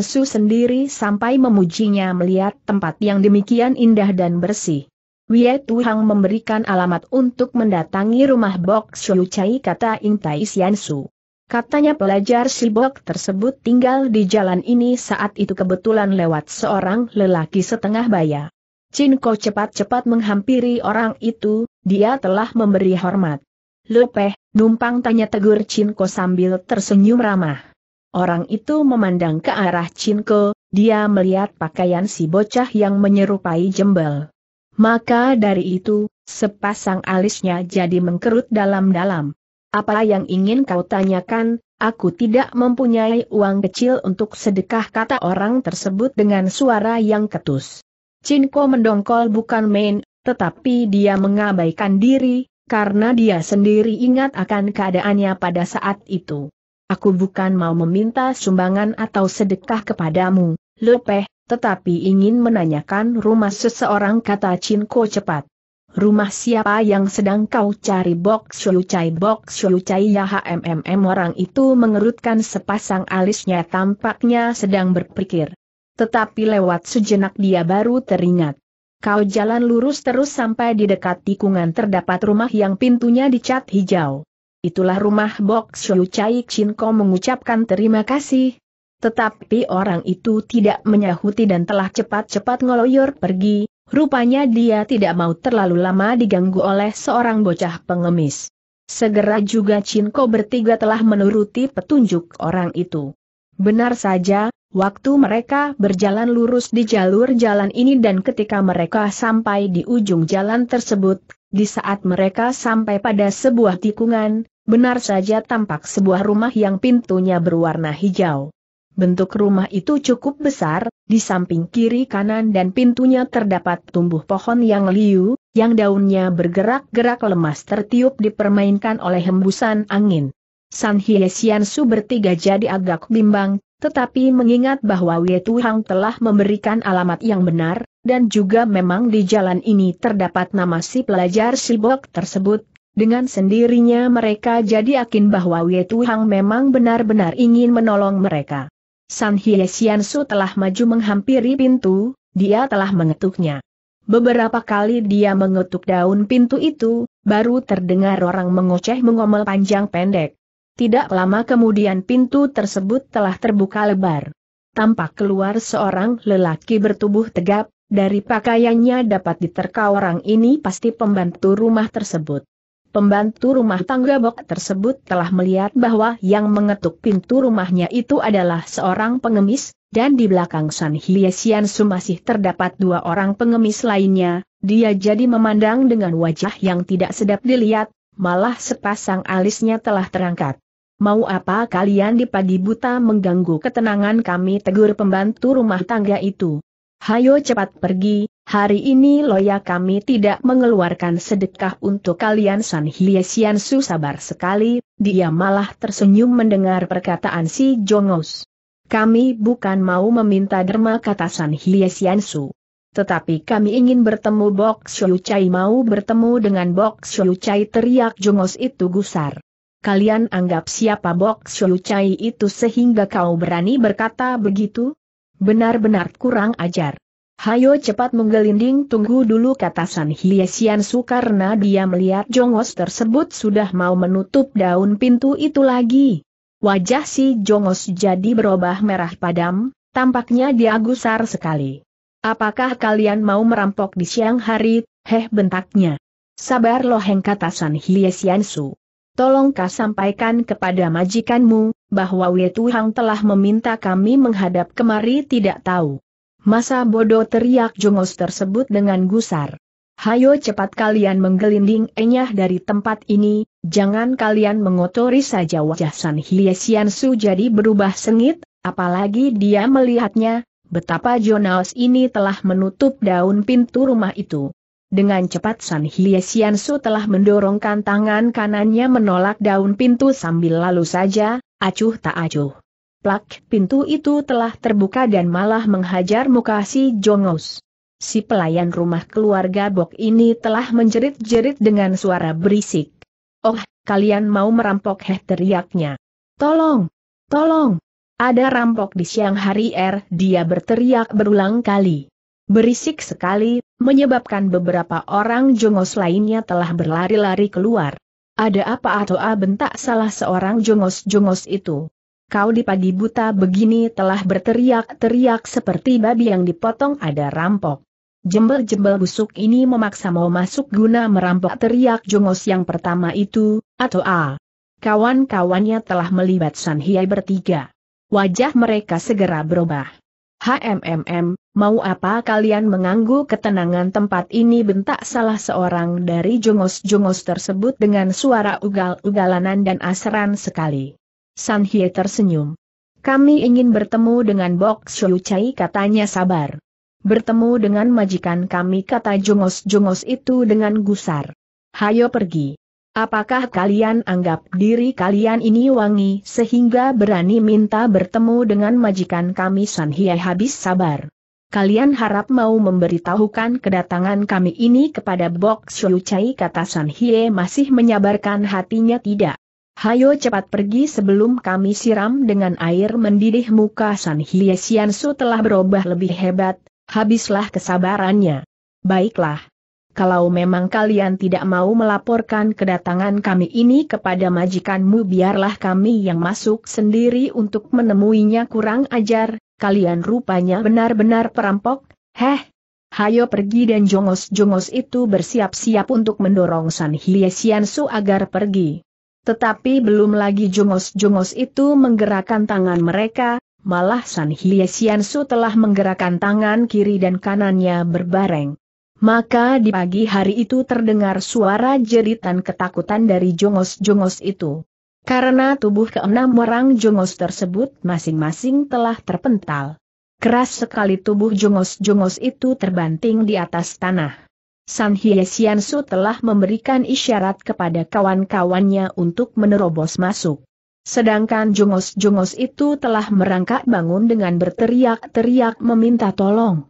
Su sendiri sampai memujinya melihat tempat yang demikian indah dan bersih. Wie Tuhang memberikan alamat untuk mendatangi rumah Bok Xiu Chai kata Ing Tai Su. Katanya pelajar si Bok tersebut tinggal di jalan ini saat itu kebetulan lewat seorang lelaki setengah baya. Chin Ko cepat-cepat menghampiri orang itu, dia telah memberi hormat. Lepeh, numpang tanya tegur Chin Ko sambil tersenyum ramah. Orang itu memandang ke arah Cinko, dia melihat pakaian si bocah yang menyerupai jembel. Maka dari itu, sepasang alisnya jadi mengkerut dalam-dalam. Apa yang ingin kau tanyakan, aku tidak mempunyai uang kecil untuk sedekah kata orang tersebut dengan suara yang ketus. Cinko mendongkol bukan main, tetapi dia mengabaikan diri, karena dia sendiri ingat akan keadaannya pada saat itu. Aku bukan mau meminta sumbangan atau sedekah kepadamu, Lepeh, tetapi ingin menanyakan rumah seseorang kata Cinko cepat. Rumah siapa yang sedang kau cari Bok cai Bok cai ya HMMM orang itu mengerutkan sepasang alisnya tampaknya sedang berpikir. Tetapi lewat sejenak dia baru teringat. Kau jalan lurus terus sampai di dekat tikungan terdapat rumah yang pintunya dicat hijau itulah rumah Bok Xiu Chai Chin Ko mengucapkan terima kasih. Tetapi orang itu tidak menyahuti dan telah cepat-cepat ngeloyor pergi, rupanya dia tidak mau terlalu lama diganggu oleh seorang bocah pengemis. Segera juga Ko bertiga telah menuruti petunjuk orang itu. Benar saja, waktu mereka berjalan lurus di jalur jalan ini dan ketika mereka sampai di ujung jalan tersebut, di saat mereka sampai pada sebuah tikungan, Benar saja tampak sebuah rumah yang pintunya berwarna hijau. Bentuk rumah itu cukup besar, di samping kiri kanan dan pintunya terdapat tumbuh pohon yang liu, yang daunnya bergerak-gerak lemas tertiup dipermainkan oleh hembusan angin. San Hye Sian Su bertiga jadi agak bimbang, tetapi mengingat bahwa Wei Tuhang telah memberikan alamat yang benar, dan juga memang di jalan ini terdapat nama si pelajar Sibok tersebut, dengan sendirinya mereka jadi yakin bahwa Wei Tuhang memang benar-benar ingin menolong mereka. San Hye Sian Su telah maju menghampiri pintu, dia telah mengetuknya. Beberapa kali dia mengetuk daun pintu itu, baru terdengar orang mengoceh mengomel panjang pendek. Tidak lama kemudian pintu tersebut telah terbuka lebar. Tampak keluar seorang lelaki bertubuh tegap, dari pakaiannya dapat diterka orang ini pasti pembantu rumah tersebut. Pembantu rumah tangga Bok tersebut telah melihat bahwa yang mengetuk pintu rumahnya itu adalah seorang pengemis, dan di belakang San Hiesian Su masih terdapat dua orang pengemis lainnya, dia jadi memandang dengan wajah yang tidak sedap dilihat, malah sepasang alisnya telah terangkat. Mau apa kalian di pagi buta mengganggu ketenangan kami tegur pembantu rumah tangga itu? Hayo cepat pergi, hari ini loya kami tidak mengeluarkan sedekah untuk kalian San Hiesian Su sabar sekali, dia malah tersenyum mendengar perkataan si Jongos. Kami bukan mau meminta derma kata San Hiesian Su. Tetapi kami ingin bertemu Bok Xiu Chai mau bertemu dengan Bok Xiu Chai teriak Jongos itu gusar. Kalian anggap siapa Bok Xiu Chai itu sehingga kau berani berkata begitu? Benar-benar kurang ajar. Hayo cepat menggelinding tunggu dulu kata San Hiesian Su karena dia melihat Jongos tersebut sudah mau menutup daun pintu itu lagi. Wajah si Jongos jadi berubah merah padam, tampaknya dia gusar sekali. Apakah kalian mau merampok di siang hari, heh bentaknya. Sabar loheng kata San Hiesian Su. Tolongkah sampaikan kepada majikanmu, bahwa Wei Tuhang telah meminta kami menghadap kemari tidak tahu. Masa bodoh teriak jongos tersebut dengan gusar. Hayo cepat kalian menggelinding enyah dari tempat ini, jangan kalian mengotori saja wajah San Hiesian Su jadi berubah sengit, apalagi dia melihatnya, betapa Jonas ini telah menutup daun pintu rumah itu. Dengan cepat San Su telah mendorongkan tangan kanannya menolak daun pintu sambil lalu saja, acuh tak acuh. Plak, pintu itu telah terbuka dan malah menghajar muka si Jongos. Si pelayan rumah keluarga Bok ini telah menjerit-jerit dengan suara berisik. Oh, kalian mau merampok heh teriaknya. Tolong! Tolong! Ada rampok di siang hari er, dia berteriak berulang kali. Berisik sekali, menyebabkan beberapa orang jongos lainnya telah berlari-lari keluar. Ada apa atau a bentak salah seorang jongos-jongos itu? Kau di pagi buta begini telah berteriak-teriak seperti babi yang dipotong ada rampok. Jembel-jembel busuk ini memaksa mau masuk guna merampok teriak jongos yang pertama itu, atau a. Kawan-kawannya telah melibat San Hiai bertiga. Wajah mereka segera berubah. HMMM, mau apa kalian menganggu ketenangan tempat ini bentak salah seorang dari jongos-jongos tersebut dengan suara ugal-ugalanan dan asaran sekali. San Hye tersenyum. Kami ingin bertemu dengan Bok Shu Chai katanya sabar. Bertemu dengan majikan kami kata jongos-jongos itu dengan gusar. Hayo pergi. Apakah kalian anggap diri kalian ini wangi sehingga berani minta bertemu dengan majikan kami San Hiai habis sabar? Kalian harap mau memberitahukan kedatangan kami ini kepada Bok Shu Chai kata San Hie masih menyabarkan hatinya tidak. Hayo cepat pergi sebelum kami siram dengan air mendidih muka San Hie Su telah berubah lebih hebat, habislah kesabarannya. Baiklah, kalau memang kalian tidak mau melaporkan kedatangan kami ini kepada majikanmu biarlah kami yang masuk sendiri untuk menemuinya kurang ajar, kalian rupanya benar-benar perampok, heh. Hayo pergi dan jongos-jongos itu bersiap-siap untuk mendorong San Su agar pergi. Tetapi belum lagi jongos-jongos itu menggerakkan tangan mereka, malah San Su telah menggerakkan tangan kiri dan kanannya berbareng. Maka di pagi hari itu terdengar suara jeritan ketakutan dari jongos-jongos itu. Karena tubuh keenam orang jongos tersebut masing-masing telah terpental. Keras sekali tubuh jongos-jongos itu terbanting di atas tanah. San Hye telah memberikan isyarat kepada kawan-kawannya untuk menerobos masuk. Sedangkan jongos-jongos itu telah merangkak bangun dengan berteriak-teriak meminta tolong.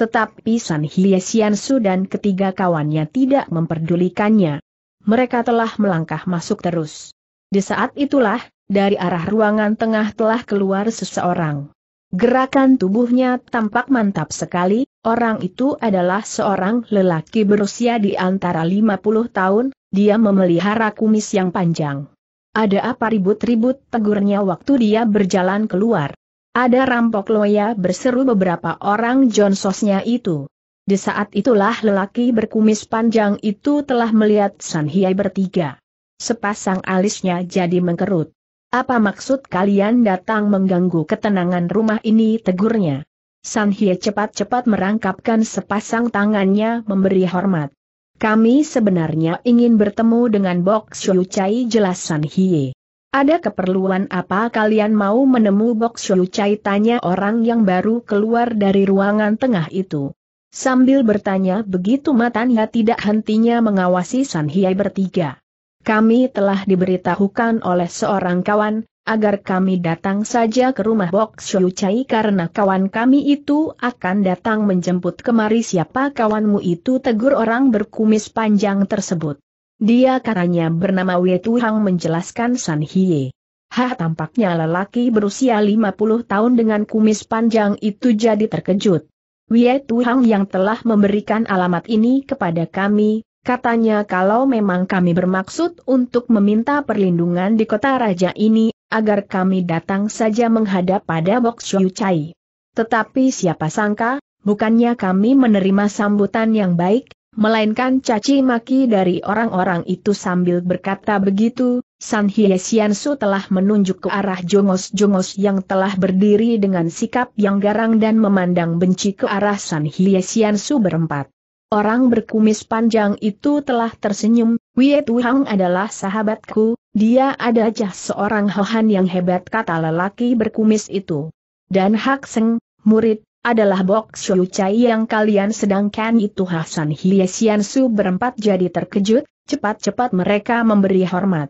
Tetapi San Hye Su dan ketiga kawannya tidak memperdulikannya. Mereka telah melangkah masuk terus. Di saat itulah, dari arah ruangan tengah telah keluar seseorang. Gerakan tubuhnya tampak mantap sekali, orang itu adalah seorang lelaki berusia di antara 50 tahun, dia memelihara kumis yang panjang. Ada apa ribut-ribut tegurnya waktu dia berjalan keluar. Ada rampok loya berseru beberapa orang Johnsosnya itu. Di saat itulah lelaki berkumis panjang itu telah melihat San Hiai bertiga. Sepasang alisnya jadi mengkerut. Apa maksud kalian datang mengganggu ketenangan rumah ini tegurnya? San Hiai cepat-cepat merangkapkan sepasang tangannya memberi hormat. Kami sebenarnya ingin bertemu dengan Bok Xiu Chai jelas San Hie. Ada keperluan apa kalian mau menemu Bok Shou Chai tanya orang yang baru keluar dari ruangan tengah itu. Sambil bertanya begitu matanya tidak hentinya mengawasi San Hiai bertiga. Kami telah diberitahukan oleh seorang kawan, agar kami datang saja ke rumah Bok Shou Chai karena kawan kami itu akan datang menjemput kemari siapa kawanmu itu tegur orang berkumis panjang tersebut. Dia katanya bernama Wei Tuhang menjelaskan San Hie. Hah tampaknya lelaki berusia 50 tahun dengan kumis panjang itu jadi terkejut. Wei Tuhang yang telah memberikan alamat ini kepada kami, katanya kalau memang kami bermaksud untuk meminta perlindungan di kota raja ini, agar kami datang saja menghadap pada Bok Xiu Chai. Tetapi siapa sangka, bukannya kami menerima sambutan yang baik, melainkan caci maki dari orang-orang itu sambil berkata begitu, San Hye Su telah menunjuk ke arah jongos-jongos yang telah berdiri dengan sikap yang garang dan memandang benci ke arah San Hye Su berempat. Orang berkumis panjang itu telah tersenyum, Wie Tuhang adalah sahabatku, dia adalah seorang hohan yang hebat kata lelaki berkumis itu. Dan Hak Seng, murid adalah Bok Xiu Chai yang kalian sedangkan itu Hasan Hiesian Su berempat jadi terkejut, cepat-cepat mereka memberi hormat.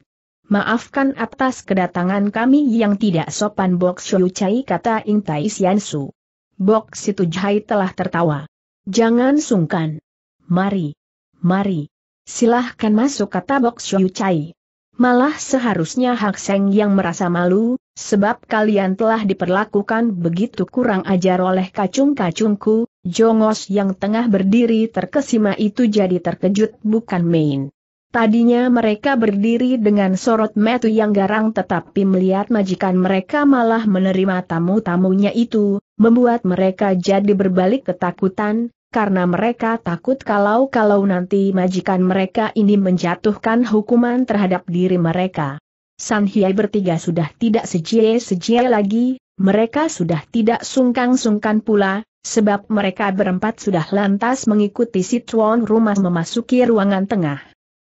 Maafkan atas kedatangan kami yang tidak sopan Bok Xiu Chai kata Ing Tai Sian Su. Bok Situ Jai telah tertawa. Jangan sungkan. Mari. Mari. Silahkan masuk kata Bok Xiu Chai. Malah seharusnya Hak Seng yang merasa malu, sebab kalian telah diperlakukan begitu kurang ajar oleh kacung-kacungku, jongos yang tengah berdiri terkesima itu jadi terkejut bukan main. Tadinya mereka berdiri dengan sorot metu yang garang tetapi melihat majikan mereka malah menerima tamu-tamunya itu, membuat mereka jadi berbalik ketakutan, karena mereka takut kalau-kalau nanti majikan mereka ini menjatuhkan hukuman terhadap diri mereka. San Hiai bertiga sudah tidak sejie-sejie lagi, mereka sudah tidak sungkan-sungkan pula, sebab mereka berempat sudah lantas mengikuti si tuan rumah memasuki ruangan tengah.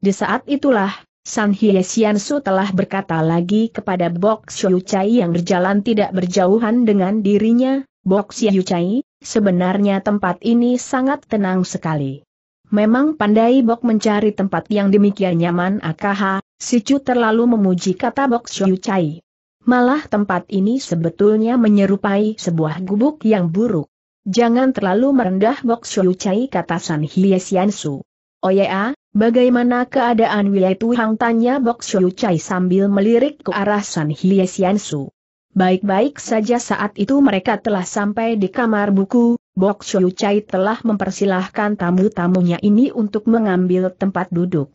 Di saat itulah, San Hye Sian Su telah berkata lagi kepada Bok Xiu Chai yang berjalan tidak berjauhan dengan dirinya, Bok Xiu Chai, Sebenarnya tempat ini sangat tenang sekali. Memang pandai Bok mencari tempat yang demikian nyaman Akaha, Chu terlalu memuji kata Bok Xiu Chai. Malah tempat ini sebetulnya menyerupai sebuah gubuk yang buruk. Jangan terlalu merendah Bok Xiu Chai kata San Hie Sian Su. Oh ya, bagaimana keadaan wilayah Tuhang tanya Bok Xiu Chai sambil melirik ke arah San Hie Sian Su. Baik-baik saja saat itu mereka telah sampai di kamar buku, Bok Shou Chai telah mempersilahkan tamu-tamunya ini untuk mengambil tempat duduk.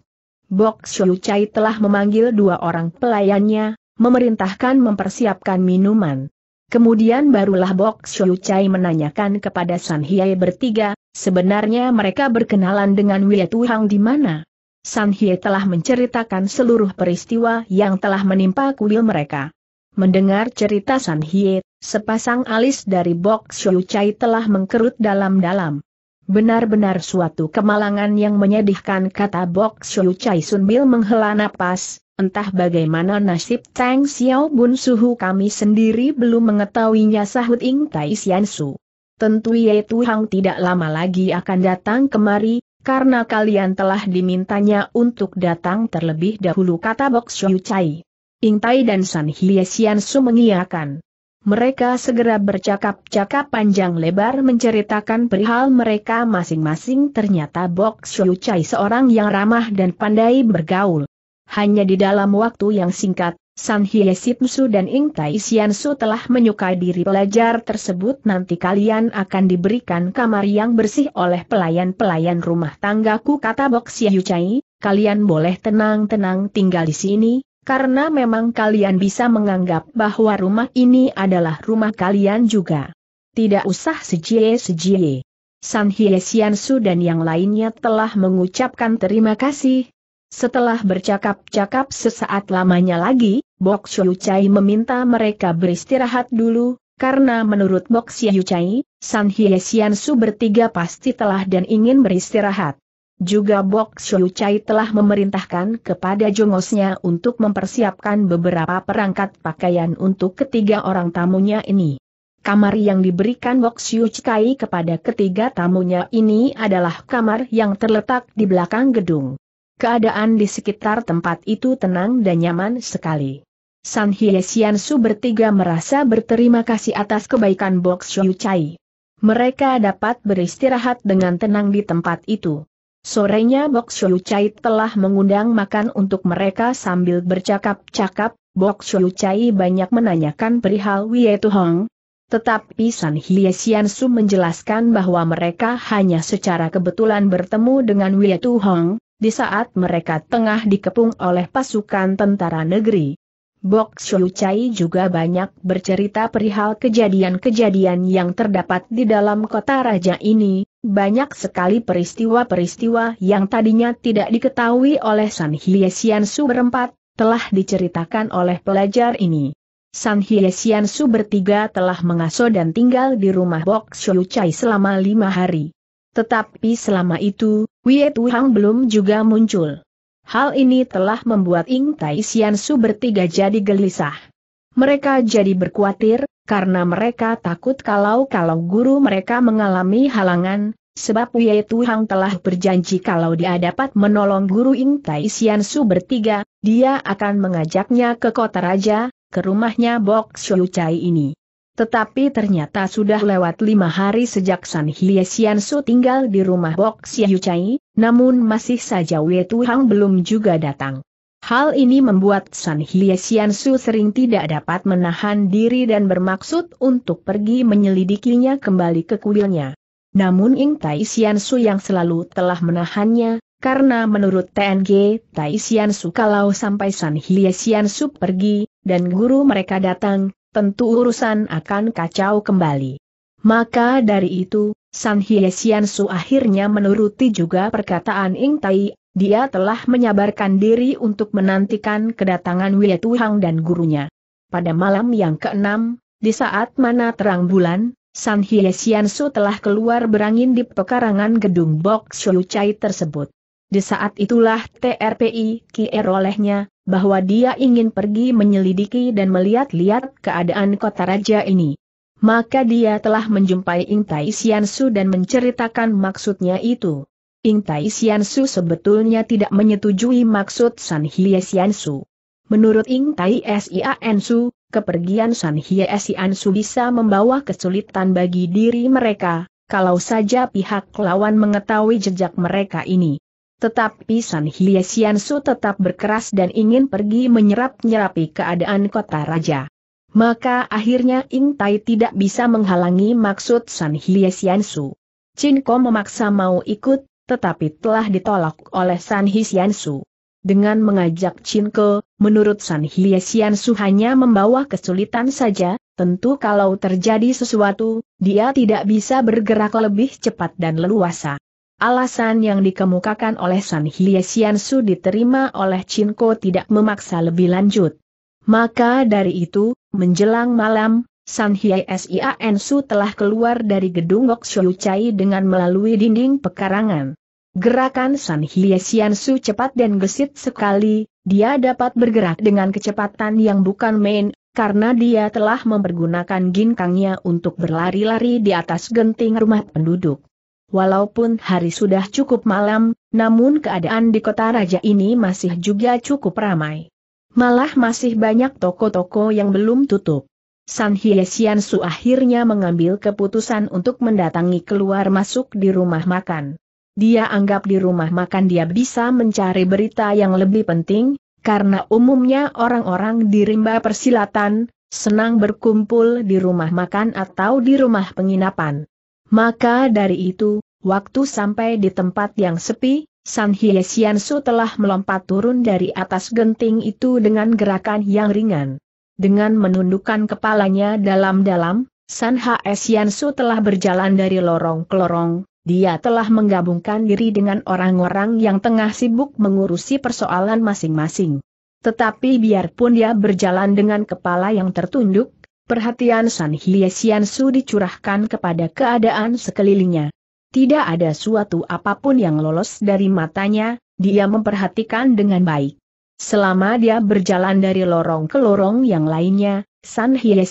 Bok Shou Chai telah memanggil dua orang pelayannya, memerintahkan mempersiapkan minuman. Kemudian barulah Bok Shou Chai menanyakan kepada San Hiei bertiga, sebenarnya mereka berkenalan dengan Wei Tuhang di mana? San Hye telah menceritakan seluruh peristiwa yang telah menimpa kuil mereka. Mendengar cerita San Hye, sepasang alis dari Bok Xiu Chai telah mengkerut dalam-dalam. Benar-benar suatu kemalangan yang menyedihkan kata Bok Xiu Chai Sunbil menghela napas, entah bagaimana nasib Tang Xiao Bun Suhu kami sendiri belum mengetahuinya sahut Ing Tai Xian Su. Tentu Ye Tuhang tidak lama lagi akan datang kemari, karena kalian telah dimintanya untuk datang terlebih dahulu kata Bok Xiu Chai. Ing Tai dan San Hie Su mengiakan. Mereka segera bercakap-cakap panjang lebar menceritakan perihal mereka masing-masing ternyata Bok Xiu Chai seorang yang ramah dan pandai bergaul. Hanya di dalam waktu yang singkat, San Hie su dan Ing Tai Sian Su telah menyukai diri pelajar tersebut nanti kalian akan diberikan kamar yang bersih oleh pelayan-pelayan rumah tanggaku kata Bok Xiu Chai, kalian boleh tenang-tenang tinggal di sini, karena memang kalian bisa menganggap bahwa rumah ini adalah rumah kalian juga. Tidak usah sejie-sejie. San Hye Su dan yang lainnya telah mengucapkan terima kasih. Setelah bercakap-cakap sesaat lamanya lagi, Bok Xiu Chai meminta mereka beristirahat dulu, karena menurut Bok Xiu Chai, San Hye Su bertiga pasti telah dan ingin beristirahat. Juga Bok Xiu Chai telah memerintahkan kepada jongosnya untuk mempersiapkan beberapa perangkat pakaian untuk ketiga orang tamunya ini. Kamar yang diberikan Bok Xiu Chai kepada ketiga tamunya ini adalah kamar yang terletak di belakang gedung. Keadaan di sekitar tempat itu tenang dan nyaman sekali. San Hye Sian Su bertiga merasa berterima kasih atas kebaikan Bok Xiu Chai. Mereka dapat beristirahat dengan tenang di tempat itu. Sorenya Bok Shou Chai telah mengundang makan untuk mereka sambil bercakap-cakap, Bok Shou Chai banyak menanyakan perihal Wie Tuhong. Tetapi San Hye Sian Su menjelaskan bahwa mereka hanya secara kebetulan bertemu dengan Wie Tuhong, di saat mereka tengah dikepung oleh pasukan tentara negeri. Bok Shou Chai juga banyak bercerita perihal kejadian-kejadian yang terdapat di dalam kota raja ini, banyak sekali peristiwa-peristiwa yang tadinya tidak diketahui oleh San Hyesian Su berempat, telah diceritakan oleh pelajar ini. San Hyesian Su bertiga telah mengasuh dan tinggal di rumah Bok Xiu Chai selama lima hari. Tetapi selama itu, Wei Tuhang belum juga muncul. Hal ini telah membuat Ing Tai Sian Su bertiga jadi gelisah. Mereka jadi berkuatir, karena mereka takut kalau-kalau guru mereka mengalami halangan, sebab Wei Tuhang telah berjanji kalau dia dapat menolong guru Ing Tai Sian Su bertiga, dia akan mengajaknya ke kota raja, ke rumahnya Bok Xiu Chai ini. Tetapi ternyata sudah lewat lima hari sejak San Hye Sian Su tinggal di rumah Bok Xiu Chai, namun masih saja Wei Tuhang belum juga datang. Hal ini membuat San Hye Sian Su sering tidak dapat menahan diri dan bermaksud untuk pergi menyelidikinya kembali ke kuilnya. Namun Ing Tai Sian Su yang selalu telah menahannya, karena menurut TNG, Tai Sian Su kalau sampai San Hye Sian Su pergi, dan guru mereka datang, tentu urusan akan kacau kembali. Maka dari itu, San Hye Sian Su akhirnya menuruti juga perkataan Ing Tai dia telah menyabarkan diri untuk menantikan kedatangan Wei Tuhang dan gurunya. Pada malam yang keenam, di saat mana terang bulan, San Hye Sian Su telah keluar berangin di pekarangan gedung Bok Xiu Chai tersebut. Di saat itulah TRPI Kier olehnya, bahwa dia ingin pergi menyelidiki dan melihat-lihat keadaan kota raja ini. Maka dia telah menjumpai Ing Tai Sian Su dan menceritakan maksudnya itu. Ing Tai Su sebetulnya tidak menyetujui maksud San Hie Su. Menurut Ing Tai Su, kepergian San Hie Su bisa membawa kesulitan bagi diri mereka, kalau saja pihak lawan mengetahui jejak mereka ini. Tetapi San Hie Su tetap berkeras dan ingin pergi menyerap-nyerapi keadaan kota raja. Maka akhirnya Ing Tai tidak bisa menghalangi maksud San Hie Sian Chin Ko memaksa mau ikut, tetapi telah ditolak oleh San Hisiansu. Dengan mengajak Cinko, menurut San Hisiansu hanya membawa kesulitan saja, tentu kalau terjadi sesuatu, dia tidak bisa bergerak lebih cepat dan leluasa. Alasan yang dikemukakan oleh San Hisiansu diterima oleh Cinko tidak memaksa lebih lanjut. Maka dari itu, menjelang malam, San Hiei Sian Su telah keluar dari gedung Gok Shou Chai dengan melalui dinding pekarangan. Gerakan San Hiei Sian Su cepat dan gesit sekali, dia dapat bergerak dengan kecepatan yang bukan main, karena dia telah mempergunakan ginkangnya untuk berlari-lari di atas genting rumah penduduk. Walaupun hari sudah cukup malam, namun keadaan di kota raja ini masih juga cukup ramai. Malah masih banyak toko-toko yang belum tutup. San Hiesian Su akhirnya mengambil keputusan untuk mendatangi keluar masuk di rumah makan. Dia anggap di rumah makan dia bisa mencari berita yang lebih penting, karena umumnya orang-orang di rimba persilatan, senang berkumpul di rumah makan atau di rumah penginapan. Maka dari itu, waktu sampai di tempat yang sepi, San Hiesian Su telah melompat turun dari atas genting itu dengan gerakan yang ringan. Dengan menundukkan kepalanya dalam-dalam, San H.S. Su telah berjalan dari lorong ke lorong, dia telah menggabungkan diri dengan orang-orang yang tengah sibuk mengurusi persoalan masing-masing. Tetapi biarpun dia berjalan dengan kepala yang tertunduk, perhatian San H.S. Su dicurahkan kepada keadaan sekelilingnya. Tidak ada suatu apapun yang lolos dari matanya, dia memperhatikan dengan baik. Selama dia berjalan dari lorong ke lorong yang lainnya, San Hye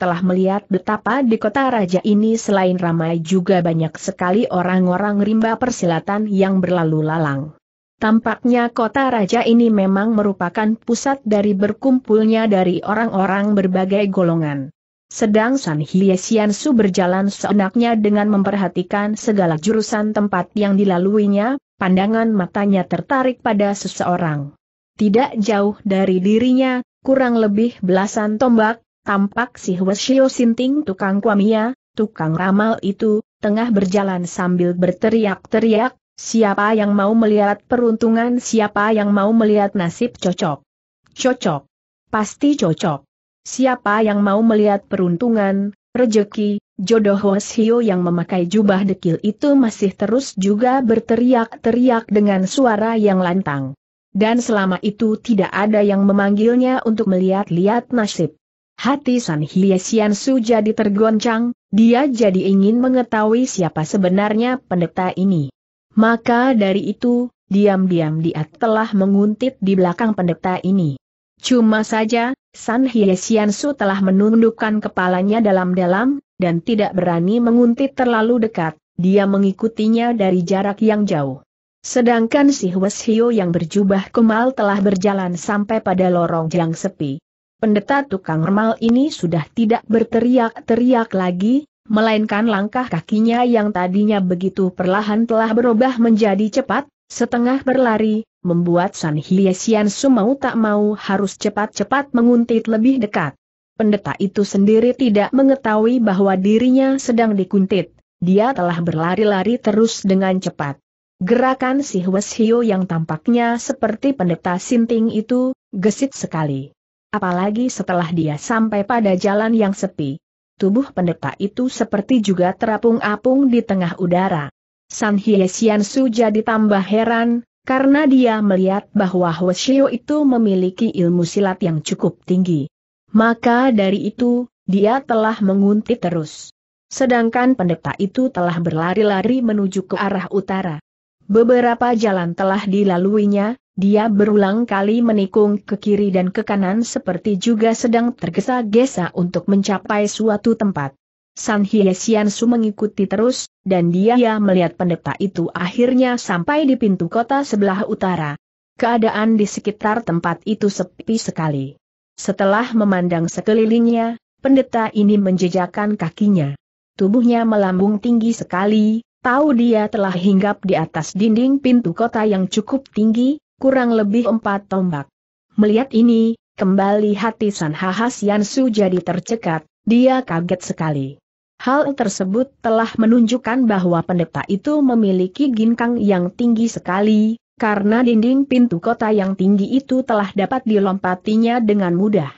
telah melihat betapa di kota raja ini selain ramai juga banyak sekali orang-orang rimba persilatan yang berlalu lalang. Tampaknya kota raja ini memang merupakan pusat dari berkumpulnya dari orang-orang berbagai golongan. Sedang San Hye Sian Su berjalan seenaknya dengan memperhatikan segala jurusan tempat yang dilaluinya, pandangan matanya tertarik pada seseorang. Tidak jauh dari dirinya, kurang lebih belasan tombak, tampak si Wesio Sinting tukang kuamia, tukang ramal itu, tengah berjalan sambil berteriak-teriak, siapa yang mau melihat peruntungan siapa yang mau melihat nasib cocok. Cocok. Pasti cocok. Siapa yang mau melihat peruntungan, rejeki, jodoh Wesio yang memakai jubah dekil itu masih terus juga berteriak-teriak dengan suara yang lantang dan selama itu tidak ada yang memanggilnya untuk melihat-lihat nasib. Hati San Hiesian Su jadi tergoncang, dia jadi ingin mengetahui siapa sebenarnya pendeta ini. Maka dari itu, diam-diam dia telah menguntit di belakang pendeta ini. Cuma saja, San Hiesian Su telah menundukkan kepalanya dalam-dalam, dan tidak berani menguntit terlalu dekat, dia mengikutinya dari jarak yang jauh. Sedangkan si Hwes Hio yang berjubah kemal telah berjalan sampai pada lorong yang sepi. Pendeta tukang remal ini sudah tidak berteriak-teriak lagi, melainkan langkah kakinya yang tadinya begitu perlahan telah berubah menjadi cepat, setengah berlari, membuat San Hiesian Sumau tak mau harus cepat-cepat menguntit lebih dekat. Pendeta itu sendiri tidak mengetahui bahwa dirinya sedang dikuntit, dia telah berlari-lari terus dengan cepat. Gerakan si Hwes Hio yang tampaknya seperti pendeta sinting itu, gesit sekali. Apalagi setelah dia sampai pada jalan yang sepi. Tubuh pendeta itu seperti juga terapung-apung di tengah udara. San Hie Sian Su jadi tambah heran, karena dia melihat bahwa Hwes Hio itu memiliki ilmu silat yang cukup tinggi. Maka dari itu, dia telah menguntit terus. Sedangkan pendeta itu telah berlari-lari menuju ke arah utara. Beberapa jalan telah dilaluinya, dia berulang kali menikung ke kiri dan ke kanan seperti juga sedang tergesa-gesa untuk mencapai suatu tempat. San Hye Su mengikuti terus, dan dia melihat pendeta itu akhirnya sampai di pintu kota sebelah utara. Keadaan di sekitar tempat itu sepi sekali. Setelah memandang sekelilingnya, pendeta ini menjejakkan kakinya. Tubuhnya melambung tinggi sekali, Tahu dia telah hinggap di atas dinding pintu kota yang cukup tinggi, kurang lebih empat tombak. Melihat ini, kembali hati San Hahas Yansu jadi tercekat, dia kaget sekali. Hal tersebut telah menunjukkan bahwa pendeta itu memiliki ginkang yang tinggi sekali, karena dinding pintu kota yang tinggi itu telah dapat dilompatinya dengan mudah.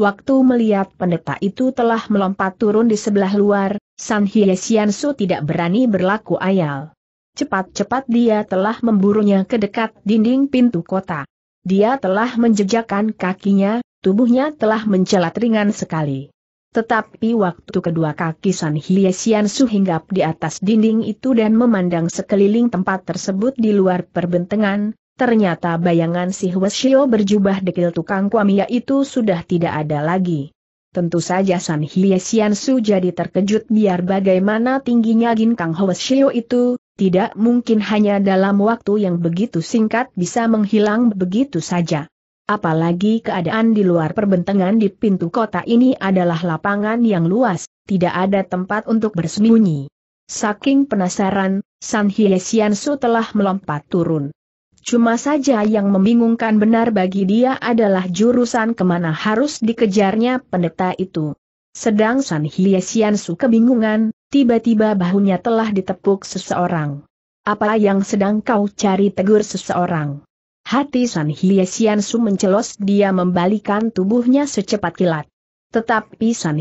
Waktu melihat pendeta itu telah melompat turun di sebelah luar, San Hye Su tidak berani berlaku ayal. Cepat-cepat dia telah memburunya ke dekat dinding pintu kota. Dia telah menjejakkan kakinya, tubuhnya telah mencelat ringan sekali. Tetapi waktu kedua kaki San Hye Su hinggap di atas dinding itu dan memandang sekeliling tempat tersebut di luar perbentengan, ternyata bayangan si Hweshio berjubah dekil tukang kuamia itu sudah tidak ada lagi. Tentu saja San Hye Sian Su jadi terkejut biar bagaimana tingginya Ginkang Hoa Shio itu, tidak mungkin hanya dalam waktu yang begitu singkat bisa menghilang begitu saja. Apalagi keadaan di luar perbentangan di pintu kota ini adalah lapangan yang luas, tidak ada tempat untuk bersembunyi. Saking penasaran, San Hye Sian Su telah melompat turun. Cuma saja yang membingungkan benar bagi dia adalah jurusan kemana harus dikejarnya pendeta itu. Sedang San Su kebingungan, tiba-tiba bahunya telah ditepuk seseorang. Apa yang sedang kau cari tegur seseorang? Hati San Su mencelos dia membalikan tubuhnya secepat kilat. Tetapi San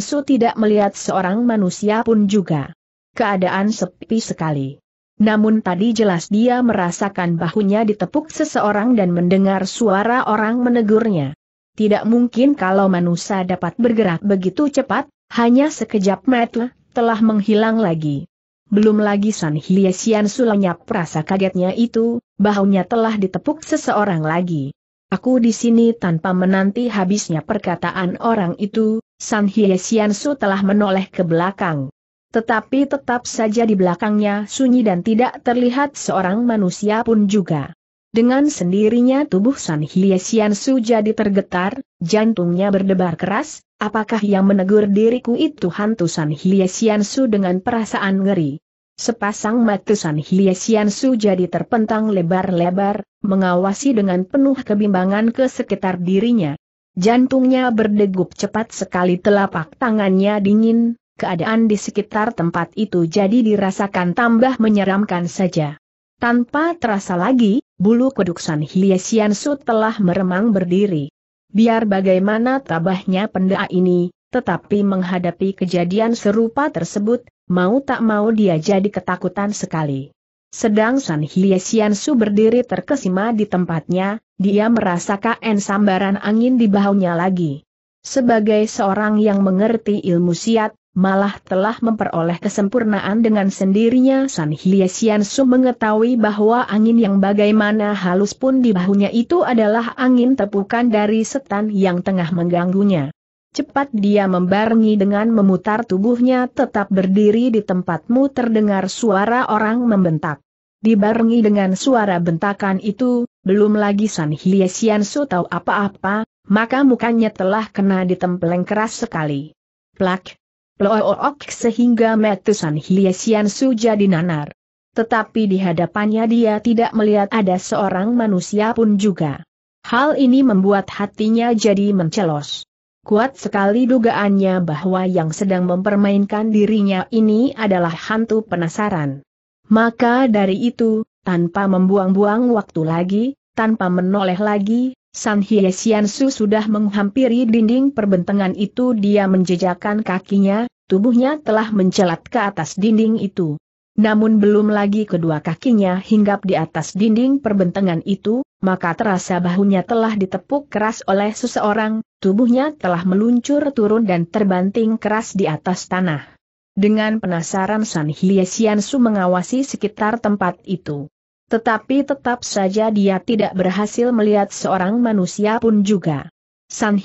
Su tidak melihat seorang manusia pun juga. Keadaan sepi sekali. Namun tadi jelas dia merasakan bahunya ditepuk seseorang dan mendengar suara orang menegurnya. Tidak mungkin kalau manusia dapat bergerak begitu cepat, hanya sekejap mata, telah menghilang lagi. Belum lagi San Hiesian sulanyap rasa kagetnya itu, bahunya telah ditepuk seseorang lagi. Aku di sini tanpa menanti habisnya perkataan orang itu, San Hiesian Su telah menoleh ke belakang. Tetapi tetap saja di belakangnya sunyi dan tidak terlihat seorang manusia pun juga. Dengan sendirinya tubuh San Hye Sian Su jadi tergetar, jantungnya berdebar keras, apakah yang menegur diriku itu hantu San Hye Sian Su dengan perasaan ngeri. Sepasang mata San Hye Sian Su jadi terpentang lebar-lebar, mengawasi dengan penuh kebimbangan ke sekitar dirinya. Jantungnya berdegup cepat sekali telapak tangannya dingin, keadaan di sekitar tempat itu jadi dirasakan tambah menyeramkan saja. Tanpa terasa lagi, bulu kuduk Hiesian Su telah meremang berdiri. Biar bagaimana tabahnya pendeta ini, tetapi menghadapi kejadian serupa tersebut, mau tak mau dia jadi ketakutan sekali. Sedang San Su berdiri terkesima di tempatnya, dia merasakan sambaran angin di bahunya lagi. Sebagai seorang yang mengerti ilmu siat, malah telah memperoleh kesempurnaan dengan sendirinya San Hiesian Su mengetahui bahwa angin yang bagaimana halus pun di bahunya itu adalah angin tepukan dari setan yang tengah mengganggunya. Cepat dia membarengi dengan memutar tubuhnya tetap berdiri di tempatmu terdengar suara orang membentak. Dibarengi dengan suara bentakan itu, belum lagi San Hiesian Su tahu apa-apa, maka mukanya telah kena ditempeleng keras sekali. Plak, loook sehingga metusan hiesian jadi nanar. Tetapi di hadapannya dia tidak melihat ada seorang manusia pun juga. Hal ini membuat hatinya jadi mencelos. Kuat sekali dugaannya bahwa yang sedang mempermainkan dirinya ini adalah hantu penasaran. Maka dari itu, tanpa membuang-buang waktu lagi, tanpa menoleh lagi, San Hiesian Su sudah menghampiri dinding perbentengan itu dia menjejakkan kakinya, tubuhnya telah mencelat ke atas dinding itu. Namun belum lagi kedua kakinya hinggap di atas dinding perbentangan itu, maka terasa bahunya telah ditepuk keras oleh seseorang, tubuhnya telah meluncur turun dan terbanting keras di atas tanah. Dengan penasaran San su mengawasi sekitar tempat itu. Tetapi tetap saja dia tidak berhasil melihat seorang manusia pun juga. San